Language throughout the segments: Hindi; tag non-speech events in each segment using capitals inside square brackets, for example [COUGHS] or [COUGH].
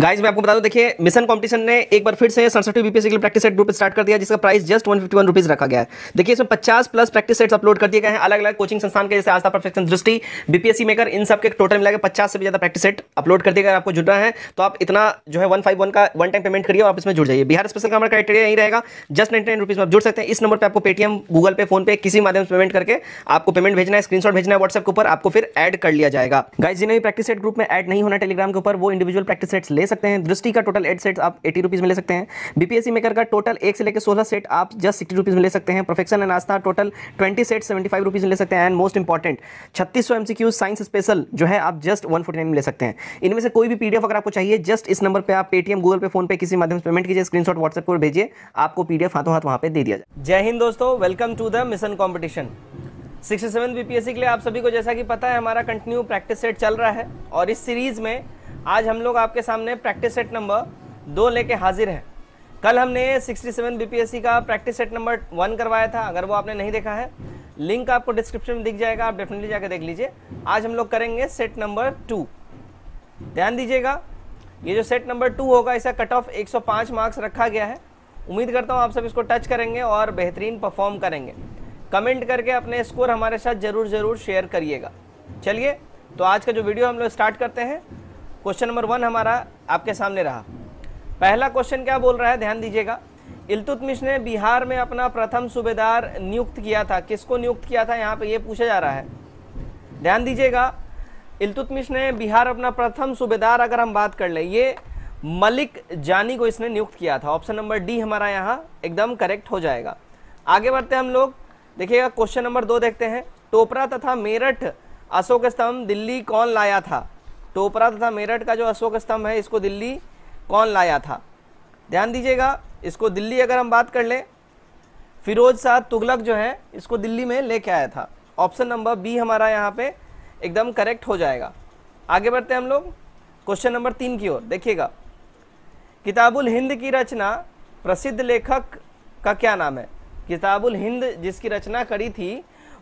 गाइज मैं आपको बता दूं देखिए मिशन कंपटीशन ने एक बार फिर से सड़सठ बीपीएससी के लिए प्रैक्टिस सेट ग्रुप स्टार्ट कर दिया जिसका price just one fifty one rupees रखा गया है देखिए इसमें पचास प्लस प्रैक्टिस सेट्स अपलोड कर दिए गए हैं अलग अलग कोचिंग संस्थान के जैसे Astha perfection Drishti BPSC maker इन सब के टोटल मिलाकर पचास से भी ज्यादा प्रैक्टिस सेट अपलोड कर दिया गए आपको जुड़ना है तो आप इतना जो है वन फाइव वन का वन टाइम पेमेंट करिए आप इसमें जुड़ जाइए बिहार स्पेशल का हमारा क्राइटेरिया यही रहेगा जस्ट नाइन नाइन रुपीज में आप जुड़ सकते हैं इस नंबर पर आपको पेटीएम गूगल पे फोन पे किसी माध्यम से पेमेंट करके आपको पेमेंट भेजना है स्क्रीनशॉट भेजना है व्हाट्सएप के ऊपर आपको फिर एड कर लिया जाएगा गाइज जिन्हें प्रैक्टिस सेट ग्रुप में एड नहीं होना टेलीग्राम के ऊपर वो इंडिविजुअल प्रैक्टिस सेट्स ले ले सकते हैं दृष्टि का टोटल एट सेट आप एटी रुपीज़ में ले सकते हैं बीपीएससी मेकर का टोटल एक से लेकर सोलह सेट आप जस्ट सिक्सटी रुपीज़ में ले सकते हैं profession and Astha total twenty set seventy five rupees में ले सकते हैं एंड मोस्ट इंपॉर्टेंट छत्तीस सौ M C Q science special जो है आप जस्ट वन फोर्टी नाइन में ले सकते हैं इनमें से कोई भी पीडीएफ अगर आपको चाहिए जस्ट इस नंबर पर आप पेटीएम गूगल पे फोन पे किसी माध्यम से पेमेंट कीजिए स्क्रीन शॉट व्हाट्सएप पर भेजिए आपको पीडीएफ हाथों हाथ वहाँ पर दे दिया जाए जय हिंद दोस्तों welcome to the mission competition sixty seven BPSC के लिए आप सभी को जैसा कि पता है हमारा कंटिन्यू प्रैक्टिस सेट चल रहा है और इस सीरीज में आज हम लोग आपके सामने प्रैक्टिस सेट नंबर दो लेके हाजिर हैं कल हमने 67 बीपीएससी का प्रैक्टिस सेट नंबर वन करवाया था अगर वो आपने नहीं देखा है लिंक आपको डिस्क्रिप्शन में दिख जाएगा आप डेफिनेटली जाकर देख लीजिए आज हम लोग करेंगे सेट नंबर टू ध्यान दीजिएगा ये जो सेट नंबर टू होगा इसका कट ऑफ 105 मार्क्स रखा गया है उम्मीद करता हूँ आप सब इसको टच करेंगे और बेहतरीन परफॉर्म करेंगे कमेंट करके अपने स्कोर हमारे साथ ज़रूर ज़रूर शेयर करिएगा चलिए तो आज का जो वीडियो हम लोग स्टार्ट करते हैं क्वेश्चन नंबर वन हमारा आपके सामने रहा पहला क्वेश्चन क्या बोल रहा है ध्यान दीजिएगा इलतुतमिश ने बिहार में अपना प्रथम सूबेदार नियुक्त किया था किसको नियुक्त किया था यहाँ पे ये पूछा जा रहा है ध्यान दीजिएगा इलतुतमिश ने बिहार अपना प्रथम सूबेदार अगर हम बात कर ले ये मलिक जानी को इसने नियुक्त किया था ऑप्शन नंबर डी हमारा यहाँ एकदम करेक्ट हो जाएगा आगे बढ़ते हम लोग देखिएगा क्वेश्चन नंबर दो देखते हैं टोपरा तथा मेरठ अशोक स्तंभ दिल्ली कौन लाया था टोपरा तो तथा मेरठ का जो अशोक स्तंभ है इसको दिल्ली कौन लाया था ध्यान दीजिएगा इसको दिल्ली अगर हम बात कर लें फिरोज शाह तुगलक जो है इसको दिल्ली में लेके आया था ऑप्शन नंबर बी हमारा यहाँ पे एकदम करेक्ट हो जाएगा आगे बढ़ते हैं हम लोग क्वेश्चन नंबर तीन की ओर देखिएगा किताबुल हिंद की रचना प्रसिद्ध लेखक का क्या नाम है किताबुल हिंद जिसकी रचना करी थी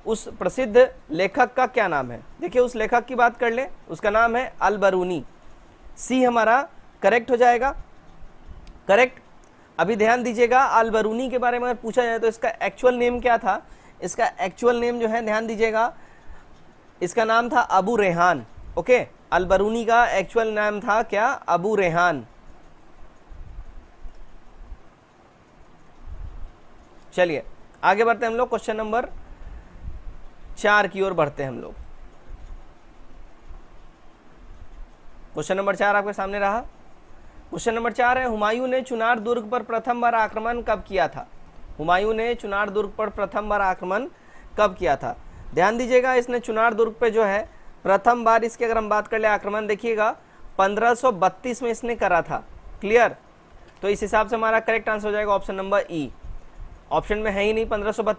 उस प्रसिद्ध लेखक का क्या नाम है देखिए उस लेखक की बात कर लें उसका नाम है अल बरूनी सी हमारा करेक्ट हो जाएगा करेक्ट अभी ध्यान दीजिएगा अल बरूनी के बारे में अगर पूछा जाए तो इसका एक्चुअल नेम क्या था इसका एक्चुअल नेम जो है ध्यान दीजिएगा इसका नाम था Abu Rayhan okay Al Biruni का एक्चुअल नाम था क्या अबू रेहान चलिए आगे बढ़ते हैं हम लोग क्वेश्चन नंबर चार की ओर बढ़ते हैं हम लोग क्वेश्चन नंबर चार आपके सामने रहा क्वेश्चन नंबर चार है हुमायूं ने चुनार दुर्ग पर प्रथम बार आक्रमण कब किया था हुमायूं ने चुनार दुर्ग पर प्रथम बार आक्रमण कब किया था ध्यान दीजिएगा इसने चुनार दुर्ग पर जो है प्रथम बार इसके अगर हम बात कर ले आक्रमण देखिएगा 1532 में इसने करा था क्लियर तो इस हिसाब से हमारा करेक्ट आंसर हो जाएगा ऑप्शन नंबर ई ऑप्शन में है ही नहीं पंद्रह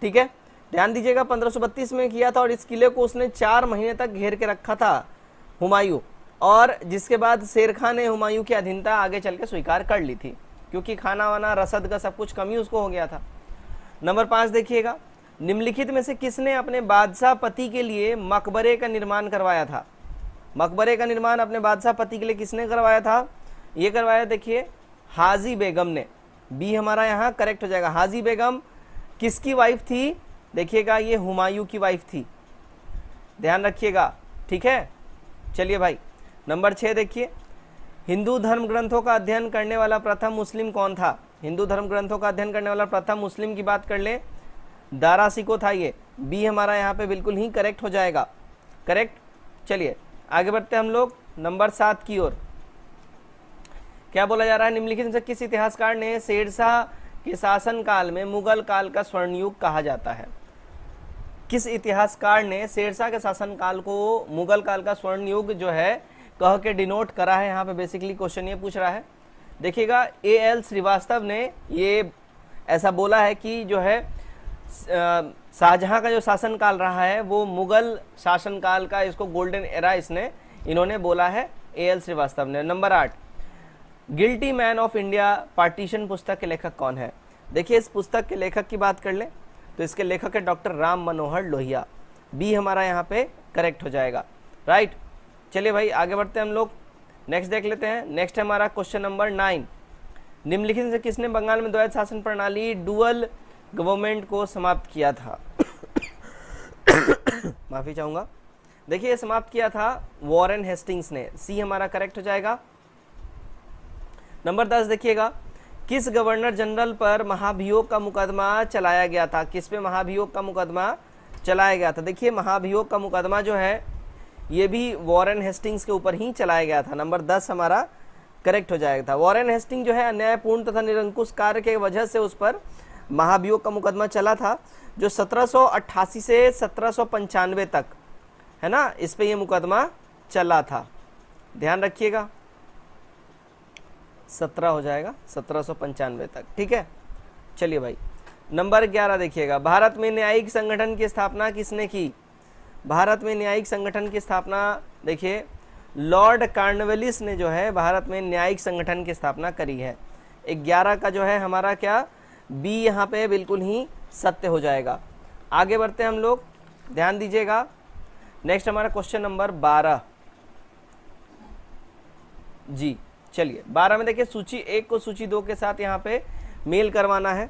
ठीक है ध्यान दीजिएगा 1532 में किया था और इस किले को उसने चार महीने तक घेर के रखा था हुमायूं और जिसके बाद शेर खां ने हुमायूं की अधीनता आगे चल के स्वीकार कर ली थी क्योंकि खाना वाना रसद का सब कुछ कमी उसको हो गया था नंबर पाँच देखिएगा निम्नलिखित में से किसने अपने बादशाह पति के लिए मकबरे का निर्माण करवाया था मकबरे का निर्माण अपने बादशाह पति के लिए किसने करवाया था ये करवाया देखिए हाजी बेगम ने बी हमारा यहाँ करेक्ट हो जाएगा हाजी बेगम किसकी वाइफ थी देखिएगा ये हुमायूं की वाइफ थी ध्यान रखिएगा ठीक है चलिए भाई नंबर छः देखिए हिंदू धर्म ग्रंथों का अध्ययन करने वाला प्रथम मुस्लिम कौन था हिंदू धर्म ग्रंथों का अध्ययन करने वाला प्रथम मुस्लिम की बात कर ले को था ये बी हमारा यहाँ पे बिल्कुल ही करेक्ट हो जाएगा करेक्ट चलिए आगे बढ़ते हम लोग नंबर सात की ओर क्या बोला जा रहा है निम्नलिखित में से किस इतिहासकार ने शेरशाह के शासन काल में मुगल काल का स्वर्णयुग कहा जाता है किस इतिहासकार ने शेरशाह के शासनकाल को मुगल काल का स्वर्ण युग जो है कह के डिनोट करा है यहाँ पे बेसिकली क्वेश्चन ये पूछ रहा है देखिएगा ए एल श्रीवास्तव ने ये ऐसा बोला है कि जो है शाहजहाँ का जो शासनकाल रहा है वो मुगल शासनकाल का इसको गोल्डन एरा इसने इन्होंने बोला है ए एल श्रीवास्तव ने नंबर आठ guilty man of India partition पुस्तक के लेखक कौन है देखिए इस पुस्तक के लेखक की बात कर लें तो इसके लेखक है डॉक्टर राम मनोहर लोहिया बी हमारा यहाँ पे करेक्ट हो जाएगा राइट चलिए भाई आगे बढ़ते हैं हम लोग नेक्स्ट देख लेते हैं नेक्स्ट है हमारा क्वेश्चन नंबर नाइन निम्नलिखित से किसने बंगाल में द्वैत शासन प्रणाली डुअल गवर्नमेंट को समाप्त किया था [COUGHS] माफ़ी चाहूंगा देखिए समाप्त किया था वॉरेन हेस्टिंग्स ने सी हमारा करेक्ट हो जाएगा नंबर दस देखिएगा किस गवर्नर जनरल पर महाभियोग का मुकदमा चलाया गया था किस पे महाभियोग का मुकदमा चलाया गया था देखिए महाभियोग का मुकदमा जो है ये भी वॉरेन हेस्टिंग्स के ऊपर ही चलाया गया था नंबर दस हमारा करेक्ट हो जाएगा था वॉरेन हेस्टिंग जो है अन्यायपूर्ण तथा निरंकुश कार्य के वजह से उस पर महाभियोग का मुकदमा चला था जो सत्रह से सत्रह तक है ना इस पर यह मुकदमा चला था ध्यान रखिएगा सत्रह हो जाएगा सत्रह तक ठीक है चलिए भाई नंबर ग्यारह देखिएगा भारत में न्यायिक संगठन की स्थापना किसने की भारत में न्यायिक संगठन की स्थापना देखिए लॉर्ड कार्नवेलिस ने जो है भारत में न्यायिक संगठन की स्थापना करी है ग्यारह का जो है हमारा क्या बी यहाँ पे बिल्कुल ही सत्य हो जाएगा आगे बढ़ते हैं हम लोग ध्यान दीजिएगा नेक्स्ट हमारा क्वेश्चन नंबर बारह जी चलिए बारह में देखिए सूची एक को सूची दो के साथ यहाँ पे मेल करवाना है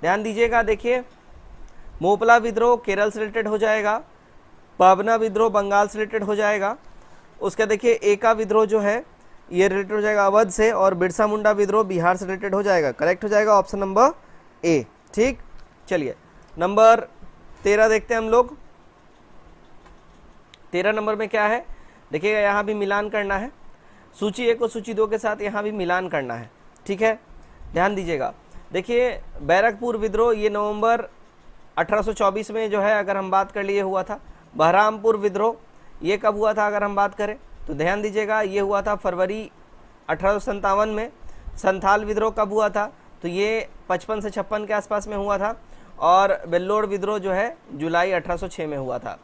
ध्यान दीजिएगा देखिए मोपला विद्रोह केरल से रिलेटेड हो जाएगा पावना विद्रोह बंगाल से रिलेटेड हो जाएगा उसका देखिए एका विद्रोह जो है ये रिलेटेड हो जाएगा अवध से और बिरसा मुंडा विद्रोह बिहार से रिलेटेड हो जाएगा करेक्ट हो जाएगा ऑप्शन नंबर ए ठीक चलिए नंबर तेरह देखते हैं हम लोग तेरह नंबर में क्या है देखिएगा यहाँ भी मिलान करना है सूची एक और सूची दो के साथ यहाँ भी मिलान करना है ठीक है ध्यान दीजिएगा देखिए बैरकपुर विद्रोह ये नवंबर 1824 में जो है अगर हम बात कर लिए हुआ था बहरामपुर विद्रोह ये कब हुआ था अगर हम बात करें तो ध्यान दीजिएगा ये हुआ था फरवरी अठारह में संथाल विद्रोह कब हुआ था तो ये पचपन से छप्पन के आसपास में हुआ था और बेल्लोर विद्रोह जो है जुलाई 1806 में हुआ था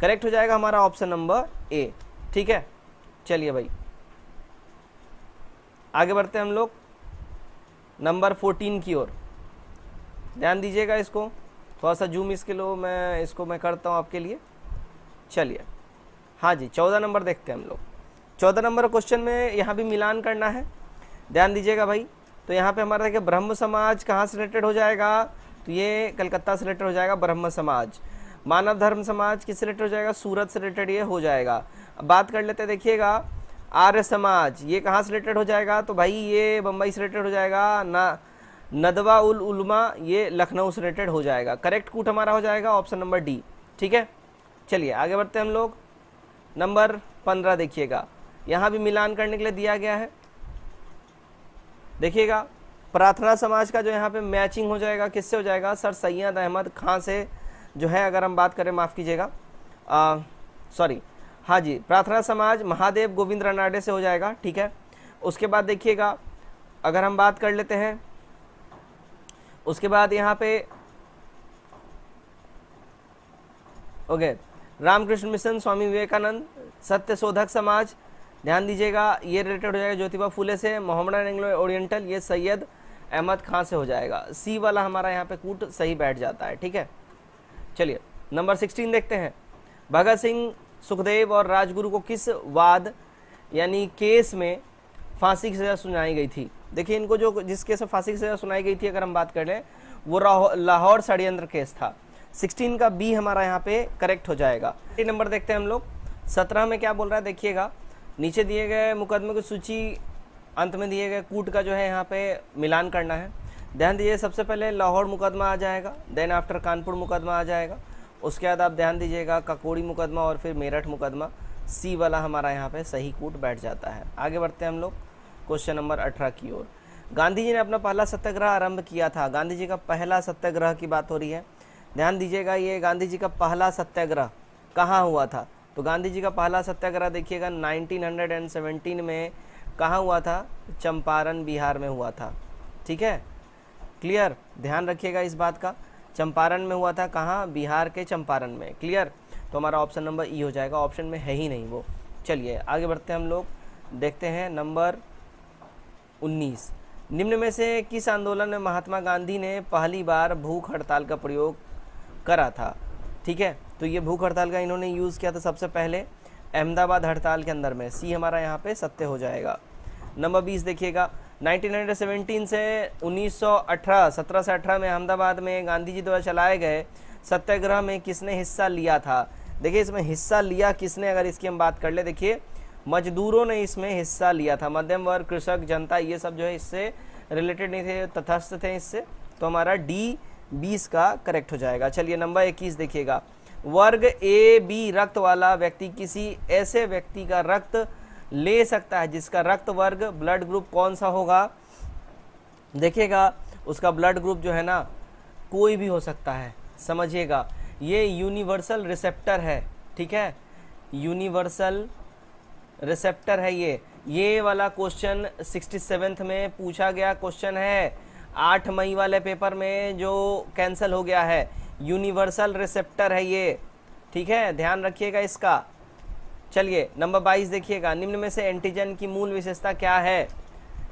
करेक्ट हो जाएगा हमारा ऑप्शन नंबर ए ठीक है चलिए भाई आगे बढ़ते हैं हम लोग नंबर फोर्टीन की ओर ध्यान दीजिएगा इसको थोड़ा सा जूम इसके लो मैं इसको मैं करता हूँ आपके लिए चलिए हाँ जी चौदह नंबर देखते हैं हम लोग चौदह नंबर क्वेश्चन में यहाँ भी मिलान करना है ध्यान दीजिएगा भाई तो यहाँ पे हमारा देखिए ब्रह्म समाज कहाँ से रिलेटेड हो जाएगा तो ये कलकत्ता से रिलेटेड हो जाएगा ब्रह्म समाज मानव धर्म समाज किससे रिलेटेड हो जाएगा सूरत से रिलेटेड ये हो जाएगा अब बात कर लेते देखिएगा आर्य समाज ये कहाँ से रिलेटेड हो जाएगा तो भाई ये बम्बई से रिलेटेड हो जाएगा ना नदवा उल उलमा ये लखनऊ से रिलेटेड हो जाएगा करेक्ट कूट हमारा हो जाएगा ऑप्शन नंबर डी ठीक है चलिए आगे बढ़ते हैं हम लोग नंबर पंद्रह देखिएगा यहाँ भी मिलान करने के लिए दिया गया है देखिएगा प्रार्थना समाज का जो यहाँ पे मैचिंग हो जाएगा किससे हो जाएगा सर सैयद अहमद खां से जो है अगर हम बात करें माफ़ कीजिएगा सॉरी हाँ जी प्रार्थना समाज महादेव गोविंद रनाडे से हो जाएगा ठीक है उसके बाद देखिएगा अगर हम बात कर लेते हैं उसके बाद यहाँ पे ओके रामकृष्ण मिशन स्वामी विवेकानंद सत्य शोधक समाज ध्यान दीजिएगा ये रिलेटेड हो जाएगा ज्योतिबा फूले से मोहम्मद एंग्लो ओरिएंटल ये सैयद अहमद खां से हो जाएगा सी वाला हमारा यहाँ पे कूट सही बैठ जाता है ठीक है चलिए नंबर सिक्सटीन देखते हैं भगत सिंह सुखदेव और राजगुरु को किस वाद यानी केस में फांसी की सज़ा सुनाई गई थी देखिए इनको जो जिस केस में फांसी की सज़ा सुनाई गई थी अगर हम बात कर लें वो लाहौर षडयंत्र केस था 16 का बी हमारा यहाँ पे करेक्ट हो जाएगा नंबर देखते हैं हम लोग 17 में क्या बोल रहा है देखिएगा नीचे दिए गए मुकदमे की सूची अंत में दिए गए कूट का जो है यहाँ पे मिलान करना है ध्यान दीजिए सबसे पहले लाहौर मुकदमा आ जाएगा देन आफ्टर कानपुर मुकदमा आ जाएगा उसके बाद आप ध्यान दीजिएगा ककोड़ी मुकदमा और फिर मेरठ मुकदमा सी वाला हमारा यहाँ पे सही कूट बैठ जाता है आगे बढ़ते हैं हम लोग क्वेश्चन नंबर अठारह की ओर गांधी जी ने अपना पहला सत्याग्रह आरंभ किया था गांधी जी का पहला सत्याग्रह की बात हो रही है ध्यान दीजिएगा ये गांधी जी का पहला सत्याग्रह कहाँ हुआ था तो गांधी जी का पहला सत्याग्रह देखिएगा 1917 में कहाँ हुआ था चंपारण बिहार में हुआ था ठीक है क्लियर ध्यान रखिएगा इस बात का चंपारण में हुआ था कहाँ बिहार के चंपारण में क्लियर तो हमारा ऑप्शन नंबर ई हो जाएगा ऑप्शन में है ही नहीं वो चलिए आगे बढ़ते हैं हम लोग देखते हैं नंबर उन्नीस निम्न में से किस आंदोलन में महात्मा गांधी ने पहली बार भूख हड़ताल का प्रयोग करा था ठीक है तो ये भूख हड़ताल का इन्होंने यूज़ किया था सबसे पहले अहमदाबाद हड़ताल के अंदर में सी हमारा यहाँ पे सत्य हो जाएगा नंबर बीस देखिएगा 1917 से 1918 17 से 18 में अहमदाबाद में गांधी जी द्वारा चलाए गए सत्याग्रह में किसने हिस्सा लिया था देखिए इसमें हिस्सा लिया किसने अगर इसकी हम बात कर ले देखिए मजदूरों ने इसमें हिस्सा लिया था मध्यम वर्ग कृषक जनता ये सब जो है इससे रिलेटेड नहीं थे तथस्थ थे इससे तो हमारा डी बीस का करेक्ट हो जाएगा चलिए नंबर इक्कीस देखिएगा वर्ग ए बी रक्त वाला व्यक्ति किसी ऐसे व्यक्ति का रक्त ले सकता है जिसका रक्त वर्ग ब्लड ग्रुप कौन सा होगा देखिएगा उसका ब्लड ग्रुप जो है ना कोई भी हो सकता है समझिएगा ये यूनिवर्सल रिसेप्टर है ठीक है यूनिवर्सल रिसेप्टर है ये ये वाला क्वेश्चन सिक्सटी सेवेंथ में पूछा गया क्वेश्चन है आठ मई वाले पेपर में जो कैंसिल हो गया है यूनिवर्सल रिसेप्टर है ये ठीक है ध्यान रखिएगा इसका चलिए नंबर बाईस देखिएगा निम्न में से एंटीजन की मूल विशेषता क्या है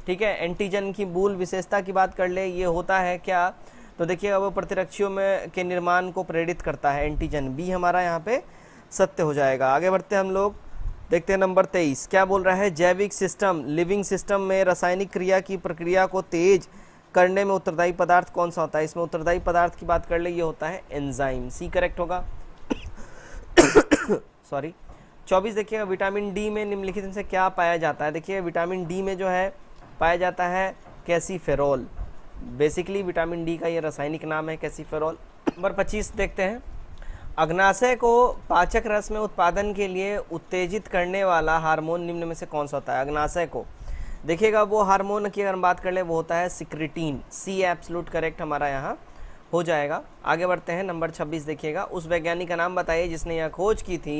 ठीक है एंटीजन की मूल विशेषता की बात कर ले ये होता है क्या तो देखिएगा वो प्रतिरक्षियों में के निर्माण को प्रेरित करता है एंटीजन बी हमारा यहाँ पे सत्य हो जाएगा आगे बढ़ते हम लोग देखते हैं नंबर तेईस क्या बोल रहा है जैविक सिस्टम लिविंग सिस्टम में रासायनिक क्रिया की प्रक्रिया को तेज करने में उत्तरदायी पदार्थ कौन सा होता है इसमें उत्तरदायी पदार्थ की बात कर ले ये होता है एंजाइम सी करेक्ट होगा सॉरी [COUGHS] चौबीस देखिएगा विटामिन डी में निम्नलिखित में से क्या पाया जाता है देखिए विटामिन डी में जो है पाया जाता है कैसीफेरोल बेसिकली विटामिन डी का ये रासायनिक नाम है कैसीफेरोल नंबर पच्चीस देखते हैं अग्नाशय को पाचक रस में उत्पादन के लिए उत्तेजित करने वाला हार्मोन निम्न में से कौन सा होता है अग्नाशय को देखिएगा वो हार्मोन की अगर हम बात कर ले वो होता है सिक्रिटीन सी एप्सलूट करेक्ट हमारा यहाँ हो जाएगा आगे बढ़ते हैं नंबर 26 देखिएगा उस वैज्ञानिक का नाम बताइए जिसने यह खोज की थी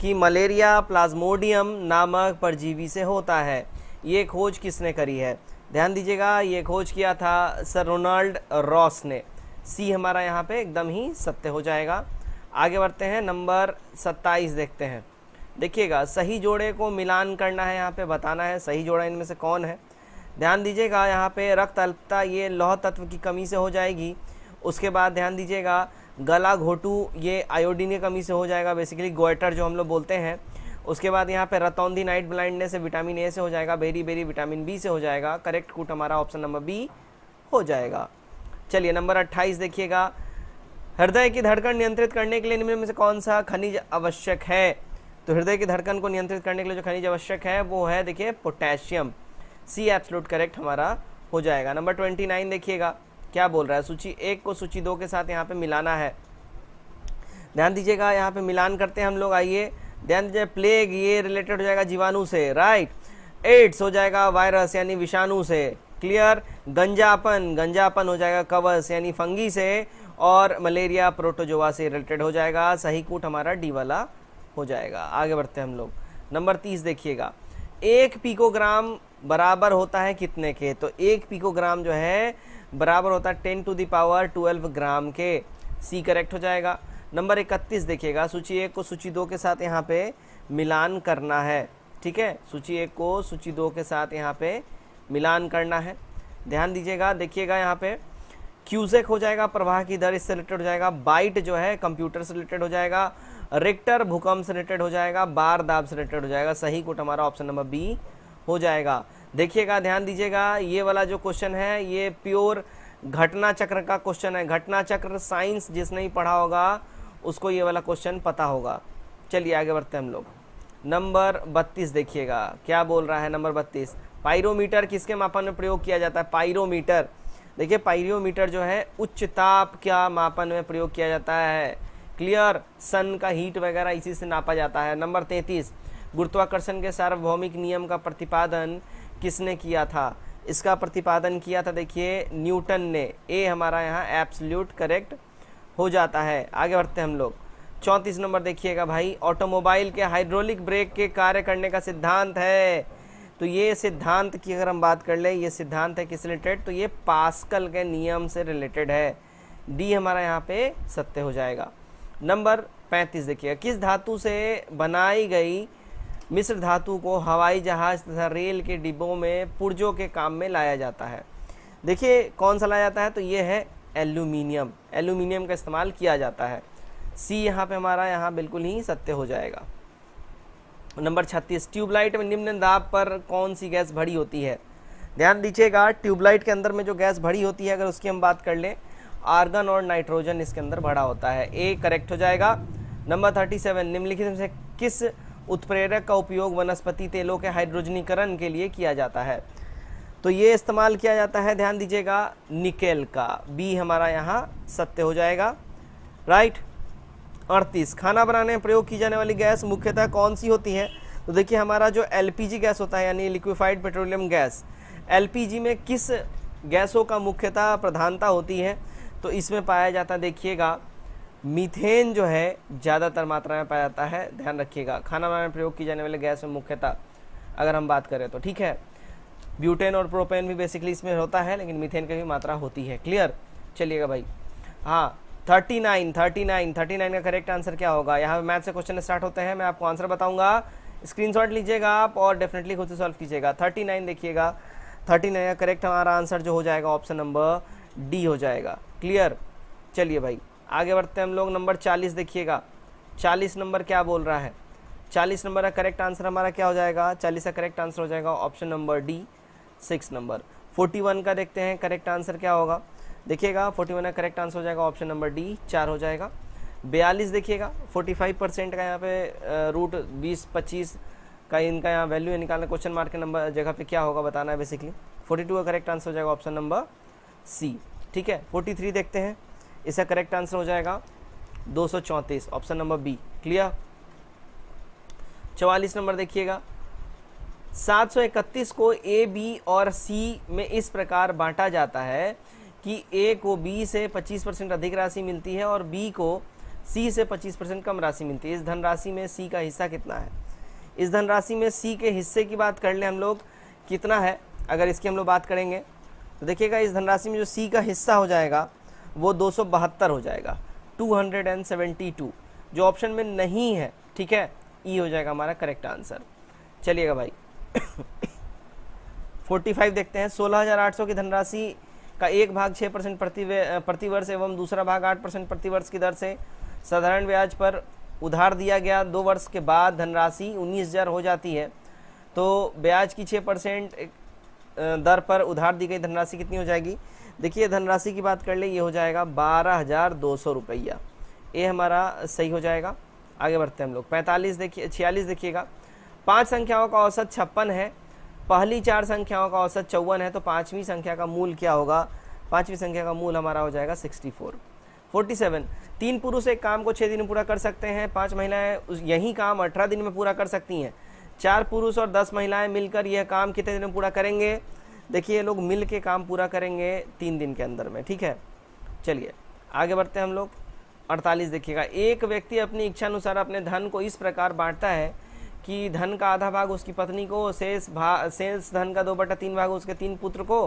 कि मलेरिया प्लाज्मोडियम नामक परजीवी से होता है ये खोज किसने करी है ध्यान दीजिएगा ये खोज किया था सर रोनाल्ड रॉस ने सी हमारा यहाँ पे एकदम ही सत्य हो जाएगा आगे बढ़ते हैं नंबर सत्ताईस देखते हैं देखिएगा सही जोड़े को मिलान करना है यहाँ पे बताना है सही जोड़ा इनमें से कौन है ध्यान दीजिएगा यहाँ पे रक्त अल्पता ये लौह तत्व की कमी से हो जाएगी उसके बाद ध्यान दीजिएगा गला घोटू ये आयोडीन की कमी से हो जाएगा बेसिकली गोइटर जो हम लोग बोलते हैं उसके बाद यहाँ पे रतौंधी नाइट ब्लाइंडनेस से विटामिन ए से हो जाएगा बेरी बेरी विटामिन बी से हो जाएगा करेक्ट कूट हमारा ऑप्शन नंबर बी हो जाएगा चलिए नंबर अट्ठाईस देखिएगा हृदय की धड़कन नियंत्रित करने के लिए निम्न में से कौन सा खनिज आवश्यक है तो हृदय की धड़कन को नियंत्रित करने के लिए जो खनिज आवश्यक है वो है देखिए पोटेशियम सी एप्सलूट करेक्ट हमारा हो जाएगा नंबर ट्वेंटी नाइन देखिएगा क्या बोल रहा है सूची एक को सूची दो के साथ यहाँ पे मिलाना है ध्यान दीजिएगा यहाँ पे मिलान करते हैं हम लोग आइए ध्यान दीजिए प्लेग ये रिलेटेड हो जाएगा जीवाणु से राइट एड्स हो जाएगा वायरस यानी विषाणु से क्लियर गंजापन गंजापन हो जाएगा कवस यानी फंगी से और मलेरिया प्रोटोजोवा से रिलेटेड हो जाएगा सही कूट हमारा डी वाला हो जाएगा आगे बढ़ते हैं हम लोग नंबर तीस देखिएगा एक पिकोग्राम बराबर होता है कितने के तो एक पिकोग्राम जो है बराबर होता है ten to the power twelve gram के सी करेक्ट हो जाएगा नंबर इकतीस देखिएगा सूची एक को सूची दो के साथ यहाँ पे मिलान करना है ठीक है सूची एक को सूची दो के साथ यहाँ पे मिलान करना है ध्यान दीजिएगा देखिएगा यहाँ पे क्यूजेक हो जाएगा प्रवाह की दर इससे रिलेटेड हो जाएगा बाइट जो है कंप्यूटर से रिलेटेड हो जाएगा रिक्टर भूकंप से रिलेटेड हो जाएगा बार दाब से रिलेटेड हो जाएगा सही कोट हमारा ऑप्शन नंबर बी हो जाएगा देखिएगा ध्यान दीजिएगा ये वाला जो क्वेश्चन है ये प्योर घटना चक्र का क्वेश्चन है घटना चक्र साइंस जिसने ही पढ़ा होगा उसको ये वाला क्वेश्चन पता होगा चलिए आगे बढ़ते हैं हम लोग नंबर बत्तीस देखिएगा क्या बोल रहा है नंबर बत्तीस पायरोमीटर किसके मापन में प्रयोग किया जाता है पायरोमीटर देखिए पायरोमीटर जो है उच्च ताप क्या मापन में प्रयोग किया जाता है क्लियर सन का हीट वगैरह इसी से नापा जाता है नंबर तैंतीस गुरुत्वाकर्षण के सार्वभौमिक नियम का प्रतिपादन किसने किया था इसका प्रतिपादन किया था देखिए न्यूटन ने ए हमारा यहाँ एब्सल्यूट करेक्ट हो जाता है आगे बढ़ते हम लोग चौंतीस नंबर देखिएगा भाई ऑटोमोबाइल के हाइड्रोलिक ब्रेक के कार्य करने का सिद्धांत है तो ये सिद्धांत की अगर हम बात कर लें ये सिद्धांत है किस रिलेटेड तो ये पास्कल के नियम से रिलेटेड है डी हमारा यहाँ पे सत्य हो जाएगा नंबर पैंतीस देखिएगा किस धातु से बनाई गई मिश्र धातु को हवाई जहाज़ तथा रेल के डिब्बों में पुर्जों के काम में लाया जाता है देखिए कौन सा लाया जाता है तो ये है एल्यूमिनियम एल्यूमिनियम का इस्तेमाल किया जाता है सी यहाँ पे हमारा यहाँ बिल्कुल ही सत्य हो जाएगा नंबर छत्तीस ट्यूबलाइट में निम्न दाब पर कौन सी गैस भरी होती है ध्यान दीजिएगा ट्यूबलाइट के अंदर में जो गैस भरी होती है अगर उसकी हम बात कर लें आर्गन और नाइट्रोजन इसके अंदर भरा होता है ए करेक्ट हो जाएगा नंबर थर्टी सेवन निम्नलिखित में से किस उत्प्रेरक का उपयोग वनस्पति तेलों के हाइड्रोजनीकरण के लिए किया जाता है तो ये इस्तेमाल किया जाता है ध्यान दीजिएगा निकेल का बी हमारा यहाँ सत्य हो जाएगा राइट अड़तीस खाना बनाने में प्रयोग की जाने वाली गैस मुख्यतः कौन सी होती है तो देखिए हमारा जो एल गैस होता है यानी लिक्विफाइड पेट्रोलियम गैस एल में किस गैसों का मुख्यतः प्रधानता होती है तो इसमें पाया जाता देखिएगा मीथेन जो है ज़्यादातर मात्रा में पाया जाता है ध्यान रखिएगा खाना बनाने में प्रयोग की जाने वाले गैस में मुख्यतः अगर हम बात करें तो ठीक है ब्यूटेन और प्रोपेन भी बेसिकली इसमें होता है लेकिन मीथेन की भी मात्रा होती है क्लियर चलिएगा भाई हाँ thirty nine thirty nine thirty nine का करेक्ट आंसर क्या होगा यहाँ मैथ से क्वेश्चन स्टार्ट होते हैं मैं आपको आंसर बताऊंगा स्क्रीनशॉट लीजिएगा आप और डेफिनेटली खुद से सॉल्व कीजिएगा थर्टी नाइन देखिएगा थर्टी नाइन का करेक्ट हमारा आंसर जो हो जाएगा ऑप्शन नंबर डी हो जाएगा क्लियर चलिए भाई आगे बढ़ते हैं हम लोग नंबर चालीस देखिएगा चालीस नंबर क्या बोल रहा है चालीस नंबर का करेक्ट आंसर हमारा क्या हो जाएगा चालीस का करेक्ट आंसर हो जाएगा option number D six number forty one का देखते हैं करेक्ट आंसर क्या होगा देखिएगा फोर्टी वन का करेक्ट आंसर हो जाएगा ऑप्शन नंबर डी चार हो जाएगा बयालीस देखिएगा फोर्टी फाइव परसेंट का यहाँ पे रूट बीस पच्चीस का इनका यहाँ वैल्यू है निकालना क्वेश्चन मार्क के नंबर जगह पर क्या होगा बताना है बेसिकली फोर्टी टू का करेक्ट आंसर हो जाएगा ऑप्शन नंबर सी ठीक है फोर्टी थ्री देखते हैं इसका करेक्ट आंसर हो जाएगा दो ऑप्शन नंबर बी क्लियर चवालीस नंबर देखिएगा 731 को ए बी और सी में इस प्रकार बांटा जाता है कि ए को बी से 25 परसेंट अधिक राशि मिलती है और बी को सी से 25 परसेंट कम राशि मिलती है इस धनराशि में सी का हिस्सा कितना है इस धनराशि में सी के हिस्से की बात कर लें हम लोग कितना है अगर इसकी हम लोग बात करेंगे तो देखिएगा इस धनराशि में जो सी का हिस्सा हो जाएगा वो दो हो जाएगा 272 जो ऑप्शन में नहीं है ठीक है ई e हो जाएगा हमारा करेक्ट आंसर चलिएगा भाई 45 देखते हैं 16,800 की धनराशि का एक भाग 6 परसेंट प्रतिवर्ष एवं दूसरा भाग 8 परसेंट प्रतिवर्ष की दर से साधारण ब्याज पर उधार दिया गया दो वर्ष के बाद धनराशि 19,000 हो जाती है तो ब्याज की 6 परसेंट दर पर उधार दी गई धनराशि कितनी हो जाएगी देखिए धनराशि की बात कर ले ये हो जाएगा बारह हज़ार दो सौ रुपया ये हमारा सही हो जाएगा आगे बढ़ते हैं हम लोग पैंतालीस देखिए छियालीस देखिएगा पांच संख्याओं का औसत छप्पन है पहली चार संख्याओं का औसत चौवन है तो पाँचवीं संख्या का मूल क्या होगा पाँचवीं संख्या का मूल हमारा हो जाएगा सिक्सटी फोर फोर्टी सेवन तीन पुरुष एक काम को छः दिन में पूरा कर सकते हैं पाँच महिलाएं यही काम अठारह दिन में पूरा कर सकती हैं चार पुरुष और दस महिलाएं मिलकर यह काम कितने दिन में पूरा करेंगे देखिए लोग मिल के काम पूरा करेंगे तीन दिन के अंदर में ठीक है चलिए आगे बढ़ते हैं हम लोग अड़तालीस देखिएगा एक व्यक्ति अपनी इच्छानुसार अपने धन को इस प्रकार बांटता है कि धन का आधा भाग उसकी पत्नी को शेष भाग शेष धन का दो बटा तीन भाग उसके तीन पुत्र को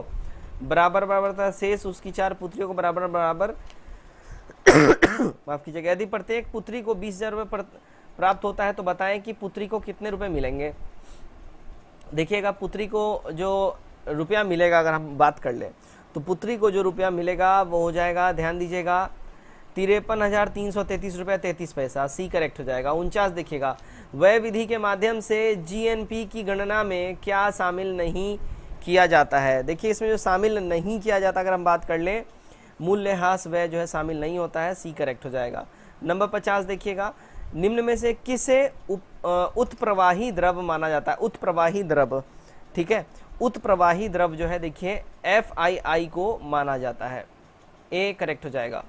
बराबर बराबर था शेष उसकी चार पुत्रियों को बराबर बराबर [COUGHS] माफ कीजिएगा यदि प्रत्येक पुत्री को बीस हजार रुपये प्राप्त होता है तो बताएं कि पुत्री को कितने रुपए मिलेंगे देखिएगा पुत्री को जो रुपया मिलेगा अगर हम बात कर लें तो पुत्री को जो रुपया मिलेगा वो हो जाएगा ध्यान दीजिएगा तिरपन हज़ार तीन सौ तैतीस रुपया तैतीस पैसा सी करेक्ट हो जाएगा उनचास देखिएगा वह विधि के माध्यम से जीएनपी की गणना में क्या शामिल नहीं किया जाता है देखिए इसमें जो शामिल नहीं किया जाता अगर हम बात कर लें मूल्यह्रास वह जो है शामिल नहीं होता है सी करेक्ट हो जाएगा नंबर पचास देखिएगा निम्न में से किसे उत्प्रवाही द्रव माना जाता है उत्प्रवाही द्रव ठीक है उत्प्रवाही द्रव जो है देखिए एफ आई आई को माना जाता है ए करेक्ट हो जाएगा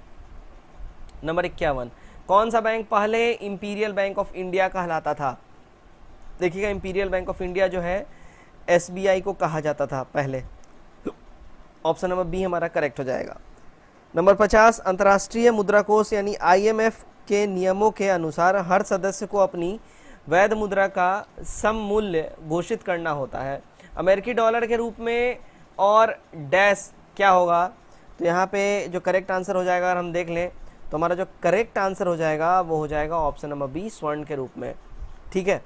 नंबर इक्यावन कौन सा बैंक पहले इंपीरियल बैंक ऑफ इंडिया कहलाता था देखिएगा इंपीरियल बैंक ऑफ इंडिया जो है आई को कहा जाता था पहले ऑप्शन नंबर बी हमारा करेक्ट हो जाएगा नंबर पचास अंतर्राष्ट्रीय मुद्रा कोष यानी आईएमएफ के नियमों के अनुसार हर सदस्य को अपनी वैध मुद्रा का सम मूल्य घोषित करना होता है अमेरिकी डॉलर के रूप में और डैश क्या होगा तो यहाँ पे जो करेक्ट आंसर हो जाएगा अगर हम देख लें तो हमारा जो करेक्ट आंसर हो जाएगा वो हो जाएगा ऑप्शन नंबर बी स्वर्ण के रूप में ठीक है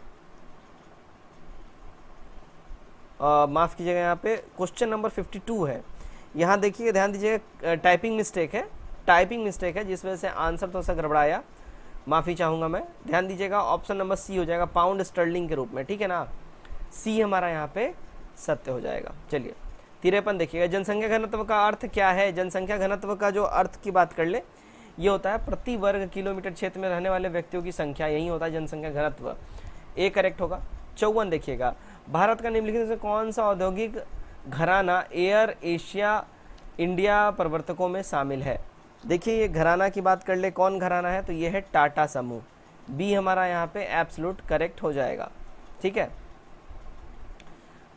माफ़ कीजिएगा यहाँ पे क्वेश्चन नंबर 52 है यहाँ देखिए ध्यान दीजिएगा टाइपिंग मिस्टेक है टाइपिंग मिस्टेक है जिस वजह से आंसर तो थोड़ा सा गड़बड़ाया माफ़ी चाहूँगा मैं ध्यान दीजिएगा ऑप्शन नंबर सी हो जाएगा पाउंड स्टर्लिंग के रूप में ठीक है ना सी हमारा यहाँ पे सत्य हो जाएगा चलिए तिरपन देखिएगा जनसंख्या घनत्व का अर्थ क्या है जनसंख्या घनत्व का जो अर्थ की बात कर ले ये होता है प्रति वर्ग किलोमीटर क्षेत्र में रहने वाले व्यक्तियों की संख्या यही होता है जनसंख्या घनत्व ए करेक्ट होगा चौवन देखिएगा भारत का निम्नलिखित में कौन सा औद्योगिक घराना एयर एशिया इंडिया प्रवर्तकों में शामिल है देखिए ये घराना की बात कर ले कौन घराना है तो ये है टाटा समूह बी हमारा यहाँ पे एप्सलूट करेक्ट हो जाएगा ठीक है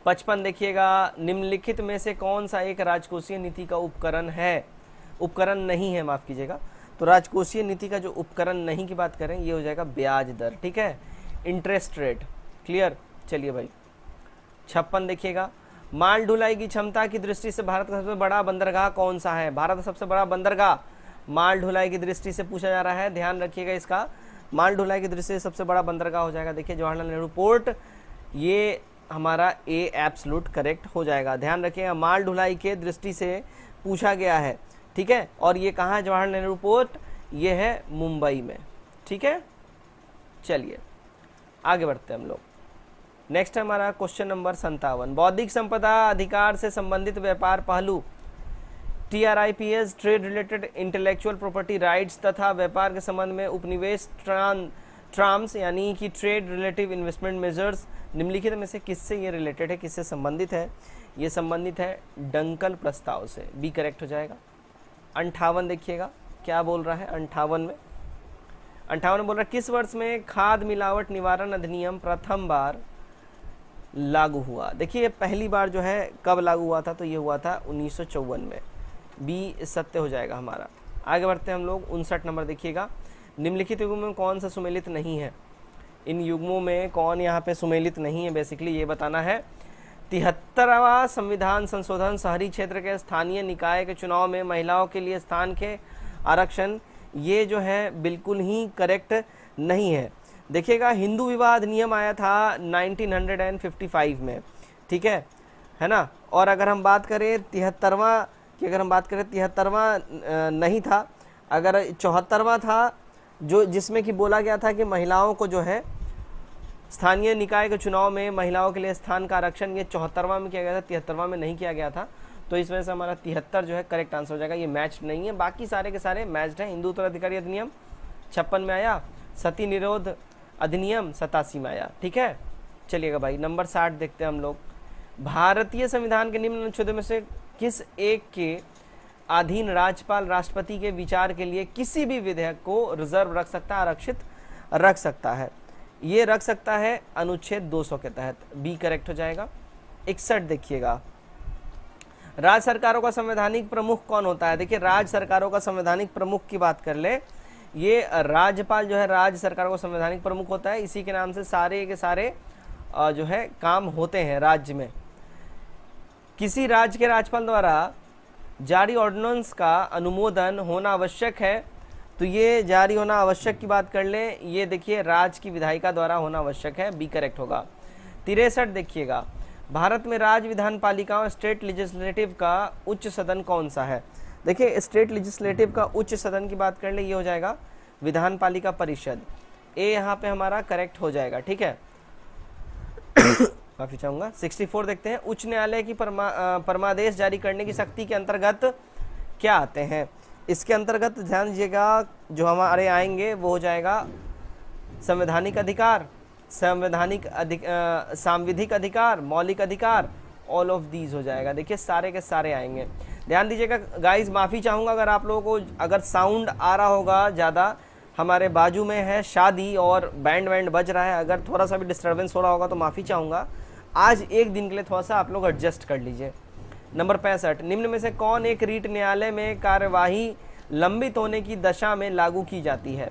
पचपन देखिएगा निम्नलिखित में से कौन सा एक राजकोषीय नीति का उपकरण है उपकरण नहीं है माफ़ कीजिएगा तो राजकोषीय नीति का जो उपकरण नहीं की बात करें ये हो जाएगा ब्याज दर ठीक है इंटरेस्ट रेट क्लियर चलिए भाई छप्पन देखिएगा माल ढुलाई की क्षमता की दृष्टि से भारत का सबसे बड़ा बंदरगाह कौन सा है भारत का सबसे बड़ा बंदरगाह माल ढुलाई की दृष्टि से पूछा जा रहा है ध्यान रखिएगा इसका माल ढुलाई की दृष्टि से सबसे बड़ा बंदरगाह हो जाएगा देखिए जवाहरलाल नेहरू पोर्ट ये हमारा ए एप्सलूट करेक्ट हो जाएगा ध्यान रखें माल ढुलाई के दृष्टि से पूछा गया है ठीक है और ये कहाँ जवाहर नेहरू पोर्ट ये है मुंबई में ठीक है चलिए आगे बढ़ते हैं हम लोग नेक्स्ट है हमारा क्वेश्चन नंबर संतावन बौद्धिक संपदा अधिकार से संबंधित व्यापार पहलू T R I P S trade related intellectual property rights तथा व्यापार के संबंध में उपनिवेश ट्रांस यानी कि ट्रेड रिलेटिव इन्वेस्टमेंट मेजर्स निम्नलिखित में से किससे ये रिलेटेड है किससे संबंधित है ये संबंधित है डंकल प्रस्ताव से बी करेक्ट हो जाएगा अंठावन देखिएगा क्या बोल रहा है अंठावन में अंठावन बोल रहा है किस वर्ष में खाद मिलावट निवारण अधिनियम प्रथम बार लागू हुआ देखिए ये पहली बार जो है कब लागू हुआ था तो ये हुआ था उन्नीस में बी सत्य हो जाएगा हमारा आगे बढ़ते हैं हम लोग उनसठ नंबर देखिएगा निम्नलिखित युग में कौन सा सुमेलित नहीं है इन युग्मों में कौन यहाँ पे सुमेलित नहीं है बेसिकली ये बताना है तिहत्तरवा संविधान संशोधन शहरी क्षेत्र के स्थानीय निकाय के चुनाव में महिलाओं के लिए स्थान के आरक्षण ये जो है बिल्कुल ही करेक्ट नहीं है देखिएगा हिंदू विवाह अधिनियम आया था 1955 में ठीक है है ना और अगर हम बात करें तिहत्तरवा की अगर हम बात करें तिहत्तरवा नहीं था अगर चौहत्तरवा था जो जिसमें कि बोला गया था कि महिलाओं को जो है स्थानीय निकाय के चुनाव में महिलाओं के लिए स्थान का आरक्षण ये चौहत्तरवा में किया गया था तिहत्तरवा में नहीं किया गया था तो इस वजह से हमारा तिहत्तर जो है करेक्ट आंसर हो जाएगा ये मैच नहीं है बाकी सारे के सारे मैच्ड हैं हिंदू उत्तराधिकारी अधिनियम छप्पन में आया सती निरोध अधिनियम सतासी में आया ठीक है चलिएगा भाई नंबर साठ देखते हैं हम लोग भारतीय संविधान के निम्न अनुच्छेदों में से किस एक के अधीन राज्यपाल राष्ट्रपति के विचार के लिए किसी भी विधेयक को रिजर्व रख सकता है आरक्षित रख सकता है ये रख सकता है अनुच्छेद 200 के तहत बी करेक्ट हो जाएगा इकसठ देखिएगा राज्य सरकारों का संवैधानिक प्रमुख कौन होता है देखिए राज्य सरकारों का संवैधानिक प्रमुख की बात कर ले ये राज्यपाल जो है राज्य सरकारों का संवैधानिक प्रमुख होता है इसी के नाम से सारे के सारे जो है काम होते हैं राज्य में किसी राज्य के राज्यपाल द्वारा जारी ऑर्डिनेंस का अनुमोदन होना आवश्यक है तो ये जारी होना आवश्यक की बात कर लें ये देखिए राज्य की विधायिका द्वारा होना आवश्यक है बी करेक्ट होगा तिरसठ देखिएगा भारत में राज्य विधान पालिका और स्टेट लेजिस्लेटिव का उच्च सदन कौन सा है देखिए स्टेट लेजिस्लेटिव का उच्च सदन की बात कर ले ये हो जाएगा विधान पालिका परिषद ए यहाँ पे हमारा करेक्ट हो जाएगा ठीक है माफी चाहूंगा 64 देखते हैं उच्च न्यायालय की परमा परमादेश जारी करने की शक्ति के अंतर्गत क्या आते हैं इसके अंतर्गत ध्यान दीजिएगा जो हमारे आएंगे वो हो जाएगा संवैधानिक अधिकार संवैधानिक अधिक सांविधिक अधिकार मौलिक अधिकार ऑल ऑफ दीज हो जाएगा देखिए सारे के सारे आएंगे ध्यान दीजिएगा गाइज माफ़ी चाहूँगा अगर आप लोगों को अगर साउंड आ रहा होगा ज़्यादा हमारे बाजू में है शादी और बैंड वैंड बज रहा है अगर थोड़ा सा भी डिस्टर्बेंस हो रहा होगा तो माफ़ी चाहूँगा आज एक दिन के लिए थोड़ा सा आप लोग एडजस्ट कर लीजिए नंबर पैंसठ निम्न में से कौन एक रीट न्यायालय में कार्यवाही लंबित होने की दशा में लागू की जाती है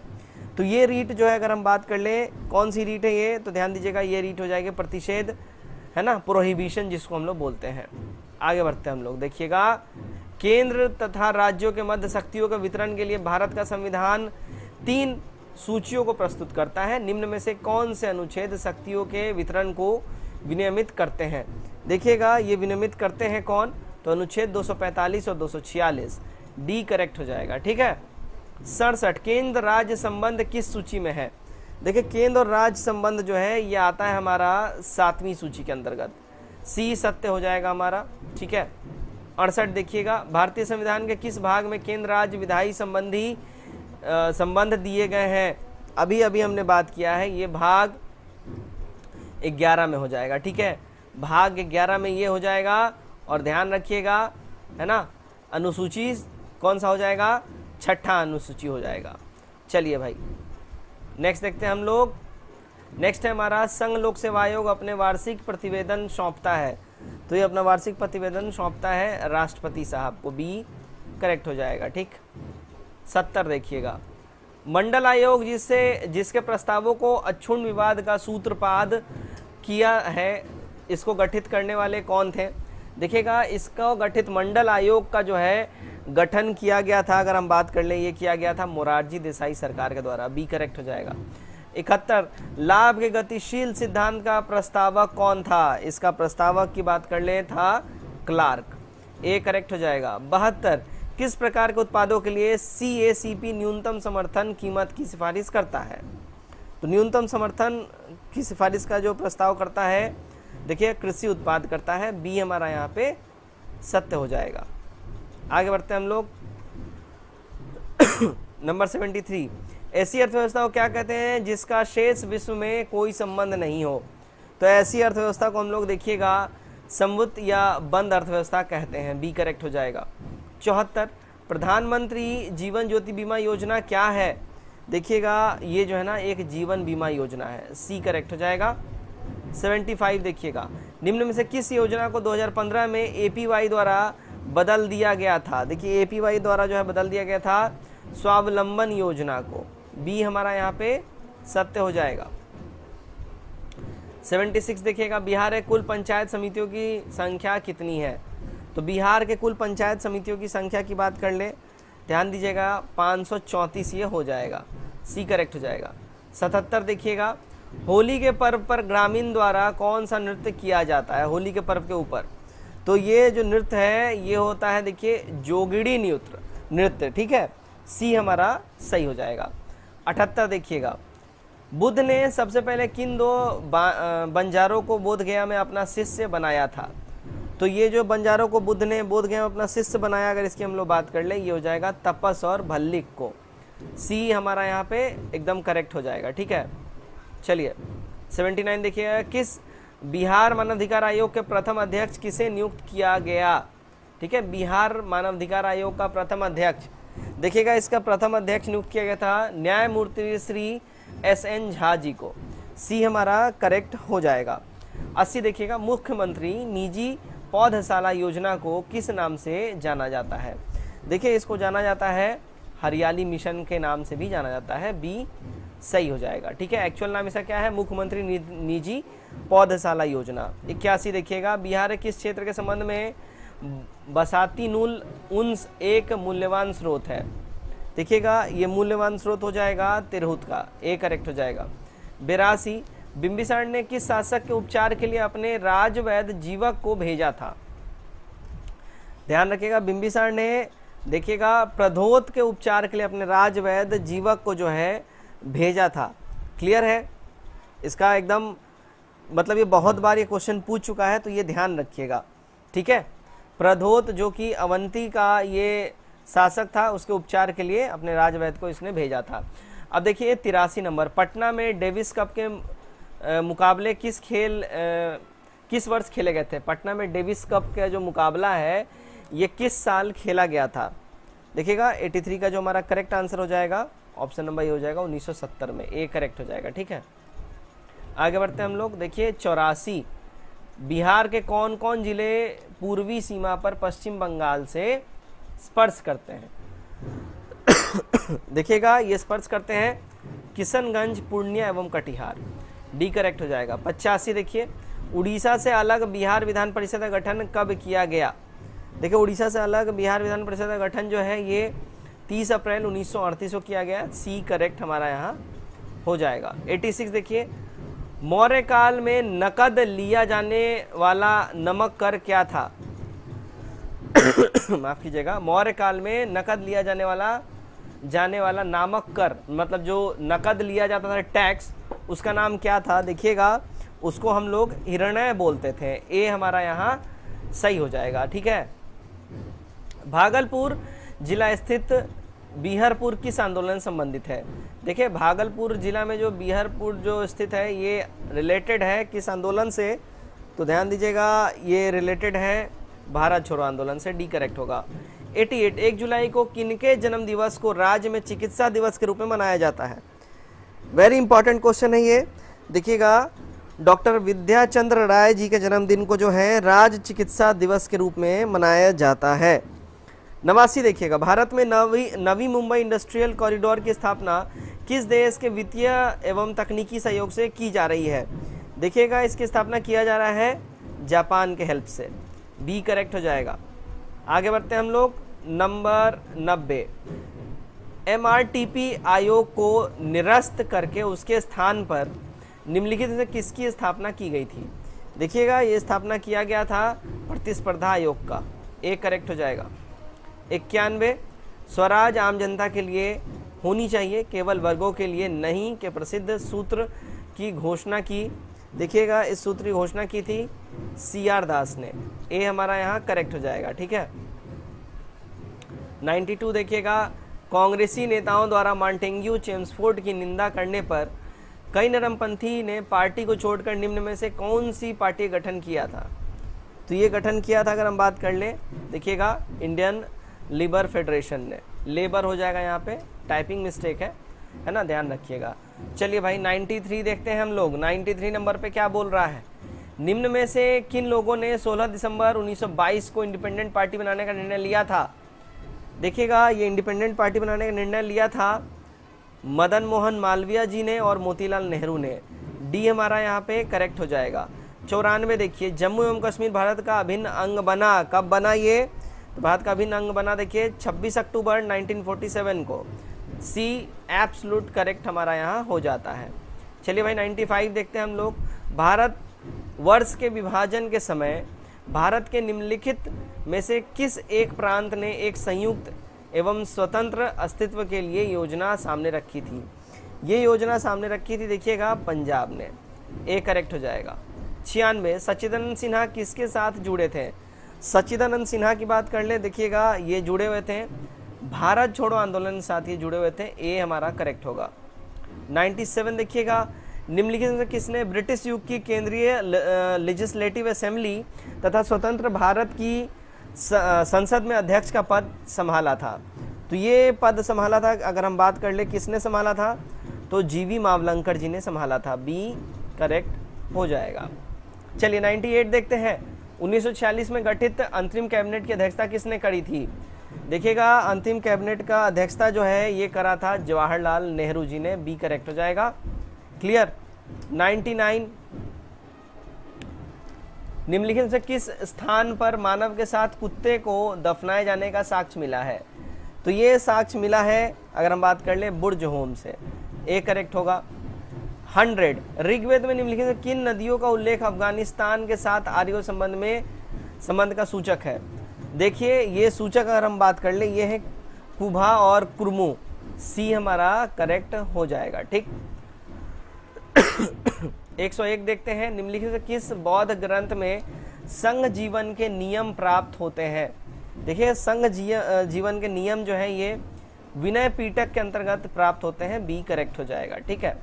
तो ये रीट जो है अगर हम बात कर लें कौन सी रीट है ये तो ध्यान दीजिएगा ये रीट हो जाएगी प्रतिषेध है ना प्रोहिबिशन जिसको हम लोग बोलते हैं आगे बढ़ते हैं हम लोग देखिएगा केंद्र तथा राज्यों के मध्य शक्तियों के वितरण के लिए भारत का संविधान तीन सूचियों को प्रस्तुत करता है निम्न में से कौन से अनुच्छेद शक्तियों के वितरण को विनियमित करते हैं देखिएगा ये विनियमित करते हैं कौन तो अनुच्छेद 245 और 246 डी करेक्ट हो जाएगा ठीक है सड़सठ केंद्र राज्य संबंध किस सूची में है देखिए केंद्र और राज्य संबंध जो है ये आता है हमारा सातवीं सूची के अंतर्गत सी सत्य हो जाएगा हमारा ठीक है अड़सठ देखिएगा भारतीय संविधान के किस भाग में केंद्र राज्य विधायी संबंधी संबंध दिए गए हैं अभी अभी हमने बात किया है ये भाग ग्यारह में हो जाएगा ठीक है भाग ग्यारह में ये हो जाएगा और ध्यान रखिएगा है ना अनुसूची कौन सा हो जाएगा छठा अनुसूची हो जाएगा चलिए भाई नेक्स्ट देखते हैं हम लोग नेक्स्ट है हमारा संघ लोक सेवा आयोग अपने वार्षिक प्रतिवेदन सौंपता है तो ये अपना वार्षिक प्रतिवेदन सौंपता है राष्ट्रपति साहब को बी करेक्ट हो जाएगा ठीक सत्तर देखिएगा मंडल आयोग जिससे जिसके प्रस्तावों को अक्षुण विवाद का सूत्रपाद किया है इसको गठित करने वाले कौन थे देखिएगा इसको गठित मंडल आयोग का जो है गठन किया गया था अगर हम बात कर लें ये किया गया था मोरारजी देसाई सरकार के द्वारा बी करेक्ट हो जाएगा इकहत्तर लाभ के गतिशील सिद्धांत का प्रस्तावक कौन था इसका प्रस्तावक की बात कर लें था क्लार्क ए करेक्ट हो जाएगा बहत्तर किस प्रकार के उत्पादों के लिए सी न्यूनतम समर्थन कीमत की सिफारिश करता है तो न्यूनतम समर्थन की सिफारिश का जो प्रस्ताव करता है देखिए कृषि उत्पाद करता है बी हमारा यहाँ पे सत्य हो जाएगा आगे बढ़ते हैं हम लोग [COUGHS] नंबर सेवेंटी थ्री ऐसी अर्थव्यवस्था को क्या कहते हैं जिसका शेष विश्व में कोई संबंध नहीं हो तो ऐसी अर्थव्यवस्था को हम लोग देखिएगा संवृत या बंद अर्थव्यवस्था कहते हैं बी करेक्ट हो जाएगा चौहत्तर प्रधानमंत्री जीवन ज्योति बीमा योजना क्या है देखिएगा ये जो है ना एक जीवन बीमा योजना है सी करेक्ट हो जाएगा 75 देखिएगा निम्न में से किस योजना को 2015 में एपीवाई द्वारा बदल दिया गया था देखिए एपीवाई द्वारा जो है बदल दिया गया था स्वावलंबन योजना को बी हमारा यहाँ पे सत्य हो जाएगा 76 देखिएगा बिहार है कुल पंचायत समितियों की संख्या कितनी है तो बिहार के कुल पंचायत समितियों की संख्या की बात कर ले ध्यान दीजिएगा पाँच ये हो जाएगा सी करेक्ट हो जाएगा सतहत्तर देखिएगा होली के पर्व पर ग्रामीण द्वारा कौन सा नृत्य किया जाता है होली के पर्व के ऊपर तो ये जो नृत्य है ये होता है देखिए जोगिड़ी नृत्य नृत्य ठीक है सी हमारा सही हो जाएगा अठहत्तर देखिएगा बुद्ध ने सबसे पहले किन दो बंजारों को बोध गया में अपना शिष्य बनाया था तो ये जो बंजारों को बुद्ध ने बोध गया अपना शिष्य बनाया अगर इसकी हम लोग बात कर लें ये हो जाएगा तपस और भल्लिक को सी हमारा यहाँ पे एकदम करेक्ट हो जाएगा ठीक है चलिए सेवेंटी नाइन देखिएगा किस बिहार मानवाधिकार आयोग के प्रथम अध्यक्ष किसे नियुक्त किया गया ठीक है बिहार मानवाधिकार आयोग का प्रथम अध्यक्ष देखिएगा इसका प्रथम अध्यक्ष नियुक्त किया गया था न्यायमूर्ति श्री एस एन झा जी को सी हमारा करेक्ट हो जाएगा अस्सी देखिएगा मुख्यमंत्री निजी पौधशाला योजना को किस नाम से जाना जाता है देखिए इसको जाना जाता है हरियाली मिशन के नाम से भी जाना जाता है बी सही हो जाएगा ठीक है एक्चुअल नाम इसका क्या है मुख्यमंत्री निजी पौधशाला योजना इक्यासी देखिएगा बिहार किस क्षेत्र के संबंध में बसाती नूल उन्स एक मूल्यवान स्रोत है देखिएगा ये मूल्यवान स्रोत हो जाएगा तिरहुत का ए करेक्ट हो जाएगा बेरासी बिंबिसार ने किस शासक के उपचार के लिए अपने राजवैद जीवक को भेजा था ध्यान रखिएगा बिंबिसार ने देखिएगा प्रधोत के उपचार के लिए अपने राजवैद जीवक को जो है भेजा था क्लियर है इसका एकदम मतलब ये बहुत बार ये क्वेश्चन पूछ चुका है तो ये ध्यान रखिएगा ठीक है प्रधोत जो कि अवंती का ये शासक था उसके उपचार के लिए अपने राजवैद को इसने भेजा था अब देखिए तिरासी नंबर पटना में डेविस कप के मुकाबले किस खेल किस वर्ष खेले गए थे पटना में डेविस कप का जो मुकाबला है ये किस साल खेला गया था देखिएगा 83 का जो हमारा करेक्ट आंसर हो जाएगा ऑप्शन नंबर ये हो जाएगा 1970 में ए करेक्ट हो जाएगा ठीक है आगे बढ़ते हैं हम लोग देखिए चौरासी बिहार के कौन कौन ज़िले पूर्वी सीमा पर पश्चिम बंगाल से स्पर्श करते हैं [COUGHS] देखिएगा ये स्पर्श करते हैं किशनगंज पूर्णिया एवं कटिहार डी करेक्ट हो जाएगा पचासी देखिए उड़ीसा से अलग बिहार विधान परिषद का गठन कब किया गया देखिए उड़ीसा से अलग बिहार विधान परिषद का गठन जो है ये 30 अप्रैल 1938 को किया गया सी करेक्ट हमारा यहाँ हो जाएगा 86 देखिए मौर्य काल में नकद लिया जाने वाला नमक कर क्या था [COUGHS] माफ कीजिएगा मौर्य काल में नकद लिया जाने वाला जाने वाला नामक कर मतलब जो नकद लिया जाता था टैक्स उसका नाम क्या था देखिएगा उसको हम लोग हिरणय बोलते थे ए हमारा यहाँ सही हो जाएगा ठीक है भागलपुर जिला स्थित बिहारपुर किस आंदोलन संबंधित है देखिए भागलपुर जिला में जो बिहारपुर जो स्थित है ये रिलेटेड है किस आंदोलन से तो ध्यान दीजिएगा ये रिलेटेड है भारत छोड़ो आंदोलन से डी करेक्ट होगा 88 एक जुलाई को किनके जन्म दिवस को राज्य में चिकित्सा दिवस के रूप में मनाया जाता है वेरी इंपॉर्टेंट क्वेश्चन है ये देखिएगा डॉक्टर विद्याचंद्र राय जी के जन्मदिन को जो है राज्य चिकित्सा दिवस के रूप में मनाया जाता है नवासी देखिएगा भारत में नवी नवी मुंबई इंडस्ट्रियल कॉरिडोर की स्थापना किस देश के वित्तीय एवं तकनीकी सहयोग से की जा रही है देखिएगा इसकी स्थापना किया जा रहा है जापान के हेल्प से बी करेक्ट हो जाएगा आगे बढ़ते हैं हम लोग नंबर नब्बे एम आयोग को निरस्त करके उसके स्थान पर निम्नलिखित में किसकी स्थापना की गई थी देखिएगा ये स्थापना किया गया था प्रतिस्पर्धा आयोग का एक करेक्ट हो जाएगा इक्यानवे स्वराज आम जनता के लिए होनी चाहिए केवल वर्गों के लिए नहीं के प्रसिद्ध सूत्र की घोषणा की देखिएगा इस सूत्र की घोषणा की थी सी आर दास ने ए हमारा यहाँ करेक्ट हो जाएगा ठीक है 92 देखिएगा कांग्रेसी नेताओं द्वारा मॉन्टेंग्यू चेम्सफोर्ड की निंदा करने पर कई नरमपंथी ने पार्टी को छोड़कर निम्न में से कौन सी पार्टी गठन किया था तो ये गठन किया था अगर हम बात कर लें देखिएगा इंडियन लेबर फेडरेशन ने लेबर हो जाएगा यहाँ पे टाइपिंग मिस्टेक है है ना ध्यान रखिएगा चलिए भाई 93 देखते हैं हम लोग 93 नंबर पे क्या बोल रहा है निम्न में से किन लोगों ने 16 दिसंबर 1922 को इंडिपेंडेंट पार्टी बनाने का निर्णय लिया था देखिएगा ये इंडिपेंडेंट पार्टी बनाने का निर्णय लिया था मदन मोहन मालवीय जी ने और मोतीलाल नेहरू ने डी हमारा यहाँ पे करेक्ट हो जाएगा चौरानवे देखिए जम्मू एवं कश्मीर भारत का अभिन्न अंग बना कब बना ये तो भारत का अभिन्न अंग बना देखिए 26 अक्टूबर 1947 को सी एप्सलूट करेक्ट हमारा यहाँ हो जाता है चलिए भाई 95 देखते हैं हम लोग भारत वर्ष के विभाजन के समय भारत के निम्नलिखित में से किस एक प्रांत ने एक संयुक्त एवं स्वतंत्र अस्तित्व के लिए योजना सामने रखी थी ये योजना सामने रखी थी देखिएगा पंजाब ने ए करेक्ट हो जाएगा छियानवे सच्चिदानंद सिन्हा किसके साथ जुड़े थे सच्चिदानंद सिन्हा की बात कर ले देखिएगा ये जुड़े हुए थे भारत छोड़ो आंदोलन साथ ही जुड़े हुए थे ए हमारा करेक्ट होगा 97 देखिएगा निम्नलिखित में किसने ब्रिटिश युग की केंद्रीय लेजिस्लेटिव असेंबली तथा स्वतंत्र भारत की स, आ, संसद में अध्यक्ष का पद संभाला था तो ये पद संभाला था अगर हम बात कर ले किसने संभाला था तो जीवी मावलंकर जी ने संभाला था बी करेक्ट हो जाएगा चलिए 98 देखते हैं 1946 में गठित अंतरिम कैबिनेट की अध्यक्षता किसने करी थी देखिएगा अंतिम कैबिनेट का अध्यक्षता जो है ये करा था जवाहरलाल नेहरू जी ने बी करेक्ट हो जाएगा क्लियर 99 निम्नलिखित से किस स्थान पर मानव के साथ कुत्ते को दफनाए जाने का साक्ष्य मिला है तो ये साक्ष्य मिला है अगर हम बात कर ले बुर्ज होम से ए करेक्ट होगा हंड्रेड ऋग्वेद में निम्नलिखित किन नदियों का उल्लेख अफगानिस्तान के साथ आर्यो संबंध में संबंध का सूचक है देखिए ये सूचक अगर हम बात कर ले ये है कुभा और कुरमू सी हमारा करेक्ट हो जाएगा ठीक 101 [COUGHS] देखते हैं निम्नलिखित से किस बौद्ध ग्रंथ में संघ जीवन के नियम प्राप्त होते हैं देखिए संघ जीवन के नियम जो है ये विनय पीटक के अंतर्गत प्राप्त होते हैं बी करेक्ट हो जाएगा ठीक है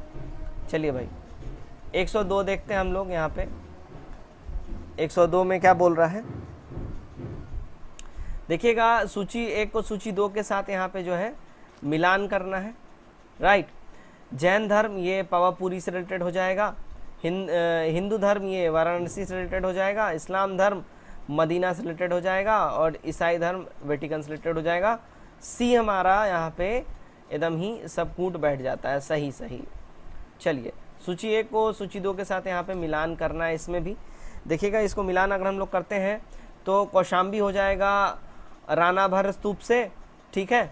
चलिए भाई 102 देखते हैं हम लोग यहाँ पे 102 में क्या बोल रहा है देखिएगा सूची एक को सूची दो के साथ यहाँ पे जो है मिलान करना है राइट जैन धर्म ये पावापुरी से रिलेटेड हो जाएगा हिंद हिंदू धर्म ये वाराणसी से रिलेटेड हो जाएगा इस्लाम धर्म मदीना से रिलेटेड हो जाएगा और ईसाई धर्म वेटिकन से रिलेटेड हो जाएगा सी हमारा यहाँ पे एकदम ही सब कूट बैठ जाता है सही सही चलिए सूची एक को सूची दो के साथ यहाँ पे मिलान करना है इसमें भी देखिएगा इसको मिलान अगर हम लोग करते हैं तो कौशाम्बी हो जाएगा भर स्तूप से ठीक है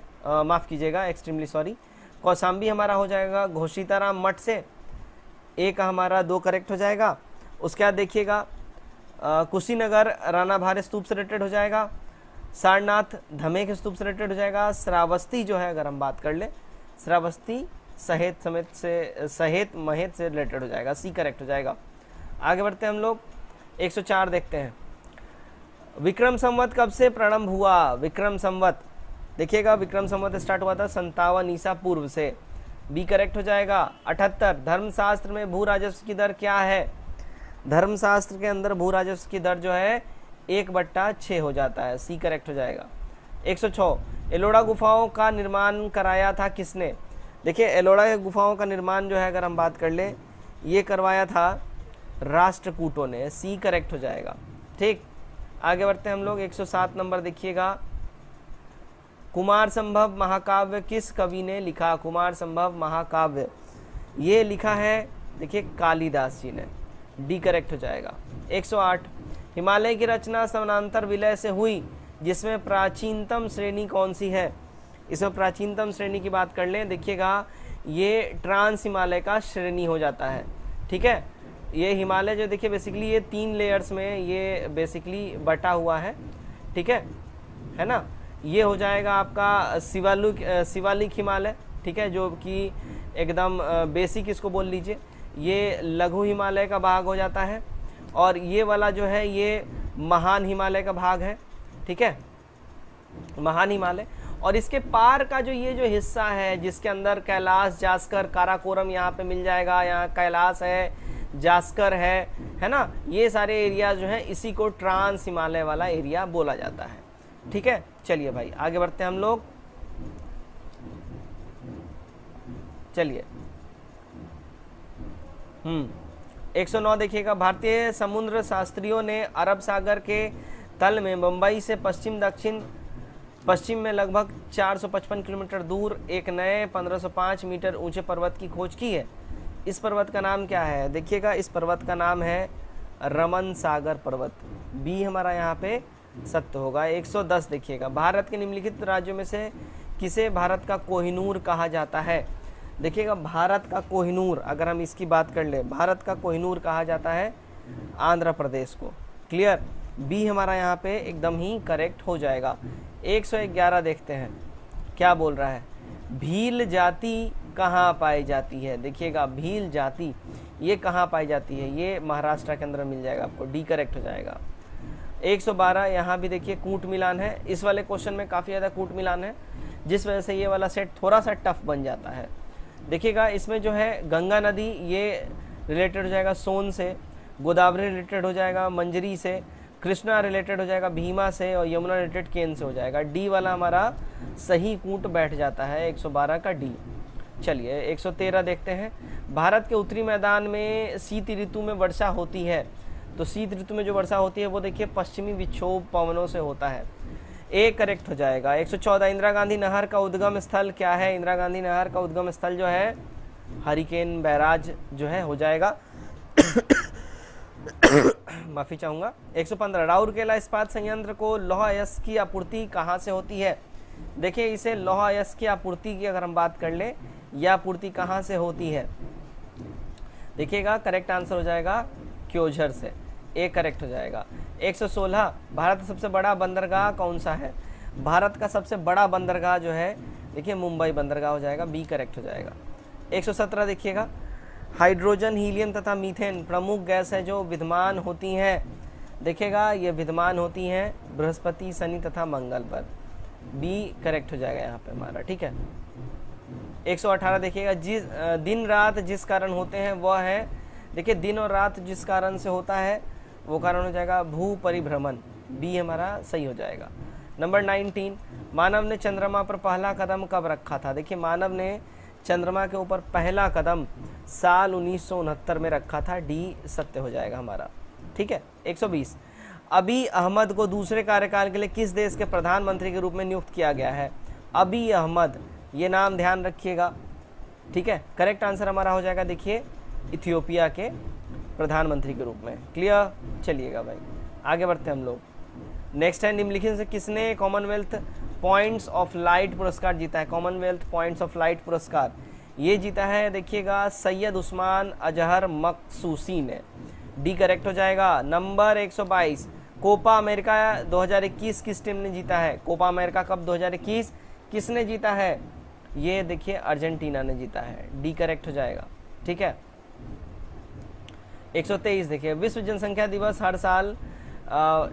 माफ़ कीजिएगा एक्सट्रीमली सॉरी कौसाम्बी हमारा हो जाएगा घोषिताराम मठ से एक हमारा दो करेक्ट हो जाएगा उसके बाद देखिएगा कुशीनगर राना भार स्तूप से रिलेटेड हो जाएगा सारनाथ धमे के स्तूप से रिलेटेड हो जाएगा श्रावस्ती जो है अगर हम बात कर ले श्रावस्ती सहेत समेत से सहेत महेत से रिलेटेड हो जाएगा सी करेक्ट हो जाएगा आगे बढ़ते हैं हम लोग 104 देखते हैं विक्रम संवत कब से प्रारंभ हुआ विक्रम संवत देखिएगा विक्रम संवत स्टार्ट हुआ था संतावन ईसा पूर्व से बी करेक्ट हो जाएगा अठहत्तर धर्मशास्त्र में भू राजस्व की दर क्या है धर्मशास्त्र के अंदर भू राजस्व की दर जो है एक बट्टा छः हो जाता है सी करेक्ट हो जाएगा एक सौ छः एलोड़ा गुफाओं का निर्माण कराया था किसने देखिए एलोड़ा गुफाओं का निर्माण जो है अगर हम बात कर लें ये करवाया था राष्ट्रकूटों ने सी करेक्ट हो जाएगा ठीक आगे बढ़ते हैं हम लोग 107 नंबर देखिएगा कुमार संभव महाकाव्य किस कवि ने लिखा कुमार संभव महाकाव्य ये लिखा है देखिए कालिदास जी ने डी करेक्ट हो जाएगा 108 हिमालय की रचना समानांतर विलय से हुई जिसमें प्राचीनतम श्रेणी कौन सी है इसमें प्राचीनतम श्रेणी की बात कर लें देखिएगा ये ट्रांस हिमालय का श्रेणी हो जाता है ठीक है ये हिमालय जो देखिए बेसिकली ये तीन लेयर्स में ये बेसिकली बटा हुआ है ठीक है है ना ये हो जाएगा आपका शिवालुक शिवालिक हिमालय ठीक है जो कि एकदम बेसिक इसको बोल लीजिए ये लघु हिमालय का भाग हो जाता है और ये वाला जो है ये महान हिमालय का भाग है ठीक है महान हिमालय और इसके पार का जो ये जो हिस्सा है जिसके अंदर कैलाश जास्कर काराकोरम यहाँ पे मिल जाएगा यहाँ कैलाश है जास्कर है है ना ये सारे एरिया जो है इसी को ट्रांस हिमालय वाला एरिया बोला जाता है ठीक है चलिए भाई आगे बढ़ते हैं हम लोग चलिए हम्म 109 देखिएगा भारतीय समुद्र शास्त्रियों ने अरब सागर के तल में मुंबई से पश्चिम दक्षिण पश्चिम में लगभग 455 किलोमीटर दूर एक नए 1505 मीटर ऊंचे पर्वत की खोज की है इस पर्वत का नाम क्या है देखिएगा इस पर्वत का नाम है रमन सागर पर्वत बी हमारा यहाँ पे सत्य होगा 110 देखिएगा भारत के निम्नलिखित राज्यों में से किसे भारत का कोहिनूर कहा जाता है देखिएगा भारत का कोहिनूर अगर हम इसकी बात कर ले भारत का कोहिनूर कहा जाता है आंध्र प्रदेश को क्लियर बी हमारा यहाँ पे एकदम ही करेक्ट हो जाएगा 111 देखते हैं क्या बोल रहा है भील जाति कहाँ पाई जाती है देखिएगा भील जाति ये कहाँ पाई जाती है ये महाराष्ट्र के अंदर मिल जाएगा आपको डी करेक्ट हो जाएगा 112 सौ बारह यहाँ भी देखिए कूट मिलान है इस वाले क्वेश्चन में काफ़ी ज़्यादा कूट मिलान है जिस वजह से ये वाला सेट थोड़ा सा टफ बन जाता है देखिएगा इसमें जो है गंगा नदी ये रिलेटेड हो जाएगा सोन से गोदावरी रिलेटेड हो जाएगा मंजरी से कृष्णा रिलेटेड हो जाएगा भीमा से और यमुना रिलेटेड केन से हो जाएगा डी वाला हमारा सही कूट बैठ जाता है 112 का डी चलिए 113 देखते हैं भारत के उत्तरी मैदान में शीत ऋतु में वर्षा होती है तो शीत ऋतु में जो वर्षा होती है वो देखिए पश्चिमी विक्षोभ पवनों से होता है ए करेक्ट हो जाएगा 114 इंदिरा गांधी नहर का उद्गम स्थल क्या है इंदिरा गांधी नहर का उद्गम स्थल जो है हरिकेन बैराज जो है हो जाएगा [COUGHS] माफ़ी चाहूँगा 115 राउरकेला इस्पात संयंत्र को लोहा की आपूर्ति कहाँ से होती है देखिए इसे लोहा की आपूर्ति की अगर हम बात कर लें यह आपूर्ति कहाँ से होती है देखिएगा करेक्ट आंसर हो जाएगा क्योझर से ए करेक्ट हो जाएगा 116 भारत का सबसे बड़ा बंदरगाह कौन सा है भारत का सबसे बड़ा बंदरगाह जो है देखिए मुंबई बंदरगाह हो जाएगा बी करेक्ट हो जाएगा 117 देखिएगा हाइड्रोजन हीलियम तथा मीथेन प्रमुख गैस है जो विद्यमान होती हैं देखिएगा ये विद्यमान होती हैं बृहस्पति शनि तथा मंगल पर बी करेक्ट हो जाएगा यहाँ पे हमारा ठीक है 118 देखिएगा जिस दिन रात जिस कारण होते हैं वह है देखिए दिन और रात जिस कारण से होता है वो कारण हो जाएगा भू परिभ्रमण बी हमारा सही हो जाएगा नंबर 19 मानव ने चंद्रमा पर पहला कदम कब रखा था देखिए मानव ने चंद्रमा के ऊपर पहला कदम साल उन्नीस में रखा था डी सत्य हो जाएगा हमारा ठीक है 120 अभी अहमद को दूसरे कार्यकाल के लिए किस देश के प्रधानमंत्री के रूप में नियुक्त किया गया है अभी अहमद ये नाम ध्यान रखिएगा ठीक है करेक्ट आंसर हमारा हो जाएगा देखिए इथियोपिया के प्रधानमंत्री के रूप में क्लियर चलिएगा भाई आगे बढ़ते हम लोग नेक्स्ट है निम्नलिखित से किसने कॉमनवेल्थ पॉइंट्स ऑफ लाइट पुरस्कार जीता है कॉमनवेल्थ पॉइंट्स ऑफ लाइट पुरस्कार ये जीता है देखिएगा सैयद उस्मान अजहर मकसूसी ने डी करेक्ट हो जाएगा नंबर 122 कोपा अमेरिका 2021 किस टीम ने जीता है कोपा अमेरिका कप 2021 किसने जीता है ये देखिए अर्जेंटीना ने जीता है डी करेक्ट हो जाएगा ठीक है 123 देखिए विश्व जनसंख्या दिवस हर साल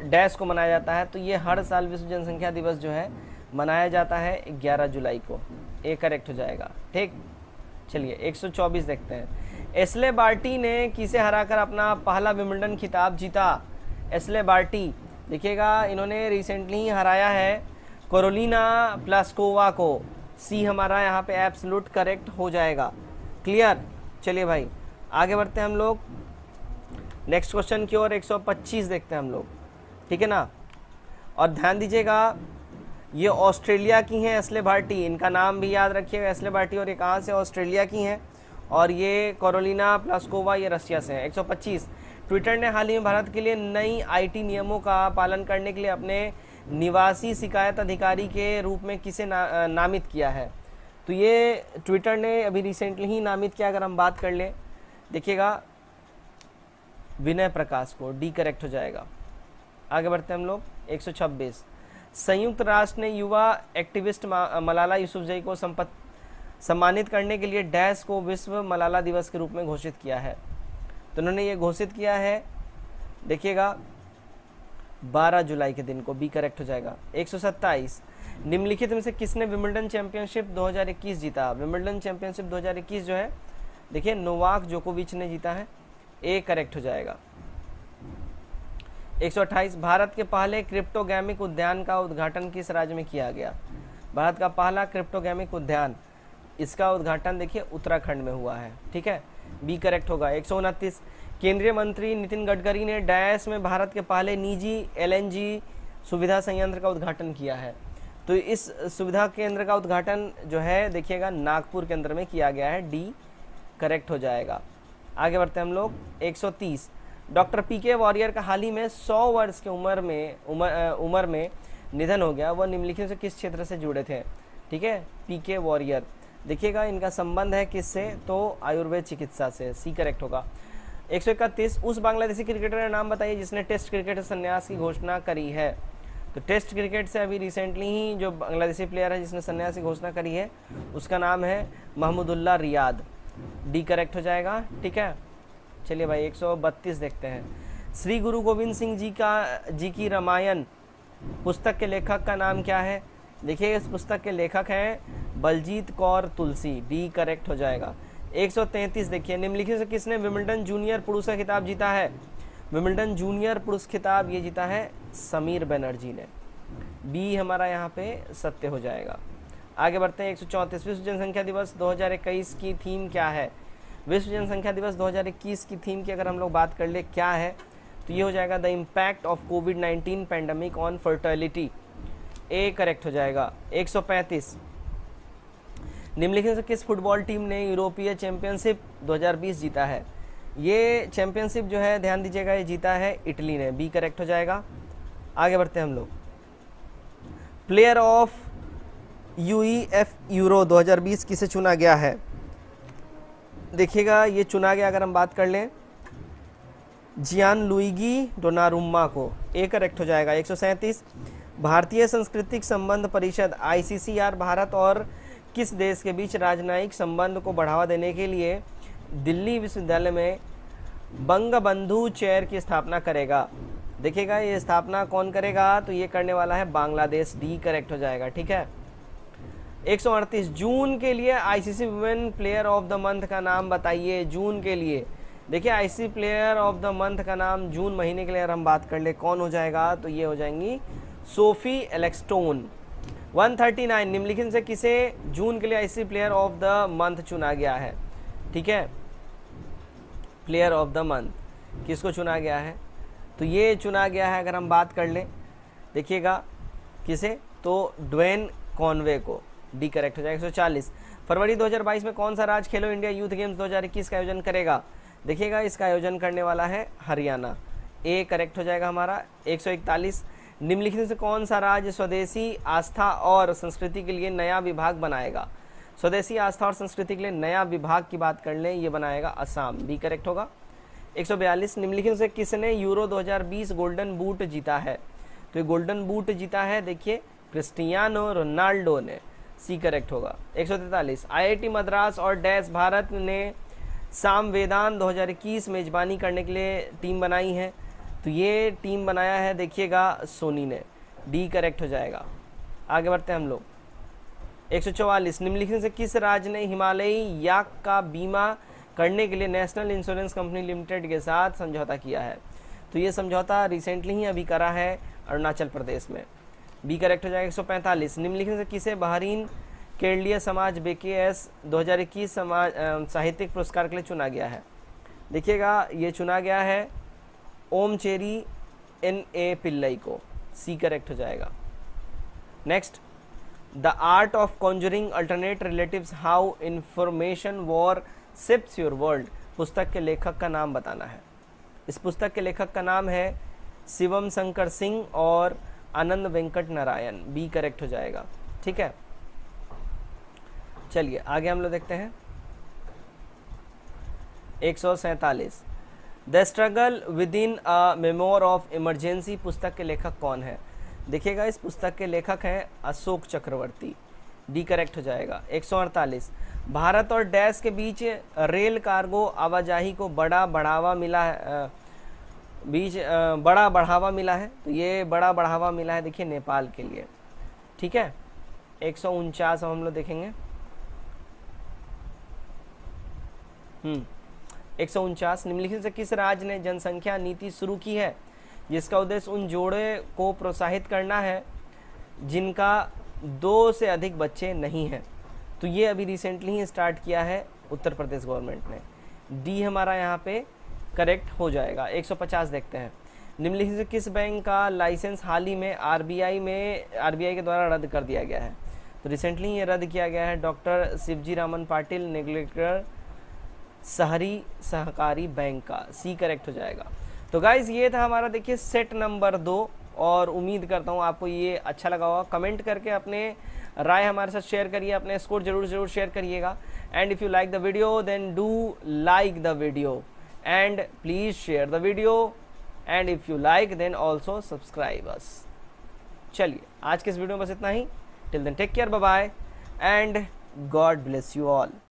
डैश को मनाया जाता है तो ये हर साल विश्व जनसंख्या दिवस जो है मनाया जाता है 11 जुलाई को ये करेक्ट हो जाएगा ठीक चलिए 124 देखते हैं एसले बार्टी ने किसे हराकर अपना पहला विमंडन खिताब जीता एसले बार्टी देखिएगा इन्होंने रिसेंटली हराया है कोरोलिना प्लास्कोवा को सी हमारा यहाँ पे एब्सलूट करेक्ट हो जाएगा क्लियर चलिए भाई आगे बढ़ते हैं हम लोग नेक्स्ट क्वेश्चन की ओर 125 देखते हैं हम लोग ठीक है ना और ध्यान दीजिएगा ये ऑस्ट्रेलिया की हैं असले भाटी इनका नाम भी याद रखिएगा असले भाटी और ये कहाँ से ऑस्ट्रेलिया की हैं और ये कोरोलिना प्लास्कोवा ये रशिया से हैं 125 ट्विटर ने हाल ही में भारत के लिए नई आईटी नियमों का पालन करने के लिए अपने निवासी शिकायत अधिकारी के रूप में किसे ना, नामित किया है तो ये ट्विटर ने अभी रिसेंटली ही नामित किया अगर हम बात कर लें देखिएगा विनय प्रकाश को डी करेक्ट हो जाएगा आगे बढ़ते हैं हम लोग 126 संयुक्त राष्ट्र ने युवा एक्टिविस्ट मलाला यूसुफजई को संपत सम्मानित करने के लिए डैश को विश्व मलाला दिवस के रूप में घोषित किया है तो उन्होंने ये घोषित किया है देखिएगा 12 जुलाई के दिन को बी करेक्ट हो जाएगा एक निम्नलिखित में से किसने विमिल्टन चैंपियनशिप 2021 जीता विमिल्टन चैंपियनशिप 2021 जो है देखिए नोवाक जोकोविच ने जीता है ए करेक्ट हो जाएगा 128 भारत के पहले क्रिप्टोगैमिक उद्यान का उद्घाटन किस राज्य में किया गया भारत का पहला क्रिप्टोगैमिक उद्यान इसका उद्घाटन देखिए उत्तराखंड में हुआ है ठीक है बी करेक्ट होगा एक केंद्रीय मंत्री नितिन गडकरी ने डैश में भारत के पहले निजी एलएनजी सुविधा संयंत्र का उद्घाटन किया है तो इस सुविधा केंद्र का उद्घाटन जो है देखिएगा नागपुर केंद्र में किया गया है डी करेक्ट हो जाएगा आगे बढ़ते हैं हम लोग 130 डॉक्टर पी के वॉरियर का हाल ही में 100 वर्ष के उम्र में उम्र उम्र में निधन हो गया वह निम्नलिखित से किस क्षेत्र से जुड़े थे ठीक है पी के वॉरियर देखिएगा इनका संबंध है किससे तो आयुर्वेद चिकित्सा से सी करेक्ट होगा एक उस बांग्लादेशी क्रिकेटर का नाम बताइए जिसने टेस्ट क्रिकेट संन्यास की घोषणा करी है तो टेस्ट क्रिकेट से अभी रिसेंटली ही जो बांग्लादेशी प्लेयर है जिसने संन्यास की घोषणा करी है उसका नाम है महमूदुल्ला रियाद डी करेक्ट हो जाएगा ठीक है चलिए भाई 132 देखते हैं श्री गुरु गोविंद सिंह जी का जी की रामायण पुस्तक के लेखक का नाम क्या है देखिए इस पुस्तक के लेखक हैं बलजीत कौर तुलसी डी करेक्ट हो जाएगा 133 देखिए निम्नलिखित से किसने विमिल्टन जूनियर पुरुष का खिताब जीता है विमिल्टन जूनियर पुरुष खिताब ये जीता है समीर बनर्जी ने बी हमारा यहाँ पे सत्य हो जाएगा आगे बढ़ते हैं एक विश्व जनसंख्या दिवस 2021 की थीम क्या है विश्व जनसंख्या दिवस 2021 की थीम की अगर हम लोग बात कर ले क्या है तो ये हो जाएगा the impact of covid nineteen pandemic on fertility A correct हो जाएगा पैंतीस निम्नलिखित से किस फुटबॉल टीम ने यूरोपीय चैंपियनशिप 2020 जीता है ये चैंपियनशिप जो है ध्यान दीजिएगा ये जीता है इटली ने बी करेक्ट हो जाएगा आगे बढ़ते हैं हम लोग player of UEFA Euro 2020 किसे चुना गया है देखिएगा ये चुना गया अगर हम बात कर लें जियान लुईगी डोनारुम्मा को ए करेक्ट हो जाएगा एक भारतीय सांस्कृतिक संबंध परिषद आई भारत और किस देश के बीच राजनयिक संबंध को बढ़ावा देने के लिए दिल्ली विश्वविद्यालय में बंगबंधु चेयर की स्थापना करेगा देखिएगा ये स्थापना कौन करेगा तो ये करने वाला है बांग्लादेश डी करेक्ट हो जाएगा ठीक है 138 जून के लिए ICC women player of the month का नाम बताइए जून के लिए देखिए ICC player of the month का नाम जून महीने के लिए अगर हम बात कर ले कौन हो जाएगा तो ये हो जाएंगी सोफी एलेक्स्टोन 139 निम्नलिखित से किसे जून के लिए ICC player of the month चुना गया है ठीक है प्लेयर ऑफ द मंथ किसको चुना गया है तो ये चुना गया है अगर हम बात कर लें देखिएगा किसे तो ड्वेन कॉनवे को डी करेक्ट हो जाएगा 140 फरवरी 2022 में कौन सा राज्य खेलो इंडिया यूथ गेम्स 2021 का आयोजन करेगा देखिएगा इसका आयोजन करने वाला है हरियाणा ए करेक्ट हो जाएगा हमारा एक निम्नलिखित से कौन सा राज्य स्वदेशी आस्था और संस्कृति के लिए नया विभाग बनाएगा स्वदेशी आस्था और संस्कृति के लिए नया विभाग की बात कर लें ये बनाएगा असम बी करेक्ट होगा 142 निम्नलिखित से किसने यूरो 2020 गोल्डन बूट जीता है तो ये गोल्डन बूट जीता है देखिए क्रिस्टियानो रोनाल्डो ने सी करेक्ट होगा एक आईआईटी मद्रास और डैश भारत ने साम वेदान दो मेजबानी करने के लिए टीम बनाई है तो ये टीम बनाया है देखिएगा सोनी ने डी करेक्ट हो जाएगा आगे बढ़ते हैं हम लोग एक सौ चौवालीस निम्नलिखित से किस राज्य ने हिमालयी याक का बीमा करने के लिए नेशनल इंश्योरेंस कंपनी लिमिटेड के साथ समझौता किया है तो ये समझौता रिसेंटली ही अभी करा है अरुणाचल प्रदेश में बी करेक्ट हो जाएगा एक सौ पैंतालीस निम्नलिखित से किसे बहरीन केरलीय समाज बे के एस दो समाज साहित्यिक पुरस्कार के लिए चुना गया है देखिएगा ये चुना गया है Omchery N A Pillai को सी करेक्ट हो जाएगा next the art of conjuring alternate relative how information war shapes your world पुस्तक के लेखक का नाम बताना है इस पुस्तक के लेखक का नाम है शिवम शंकर सिंह और आनंद वेंकट नारायण बी करेक्ट हो जाएगा ठीक है चलिए आगे हम लोग देखते हैं एक सौ सैतालीस the struggle within a memoir of emergency पुस्तक के लेखक कौन है देखिएगा इस पुस्तक के लेखक हैं अशोक चक्रवर्ती डी करेक्ट हो जाएगा एक भारत और डैश के बीच रेल कार्गो आवाजाही को बड़ा बढ़ावा मिला है बीच बड़ा बढ़ावा मिला है तो ये बड़ा बढ़ावा मिला है देखिए नेपाल के लिए ठीक है एक सौ उनचास हम लोग देखेंगे हम्म एक निम्नलिखित से किस राज्य ने जनसंख्या नीति शुरू की है जिसका उद्देश्य उन जोड़े को प्रोत्साहित करना है जिनका दो से अधिक बच्चे नहीं हैं तो ये अभी रिसेंटली ही स्टार्ट किया है उत्तर प्रदेश गवर्नमेंट ने डी हमारा यहाँ पे करेक्ट हो जाएगा 150 देखते हैं निम्नलिखित से किस बैंक का लाइसेंस हाल ही में आर में आर के द्वारा रद्द कर दिया गया है तो रिसेंटली ये रद्द किया गया है डॉक्टर शिवजी रामन पाटिल नेग्लेक्टर सहरी सहकारी बैंक का सी करेक्ट हो जाएगा तो गाइज ये था हमारा देखिए सेट नंबर दो और उम्मीद करता हूँ आपको ये अच्छा लगा होगा कमेंट करके अपने राय हमारे साथ शेयर करिए अपने स्कोर जरूर जरूर शेयर करिएगा and if you like the video then do like the video and please share the video and if you like then also subscribe us चलिए आज के इस वीडियो में बस इतना ही till then take care bye and God bless you all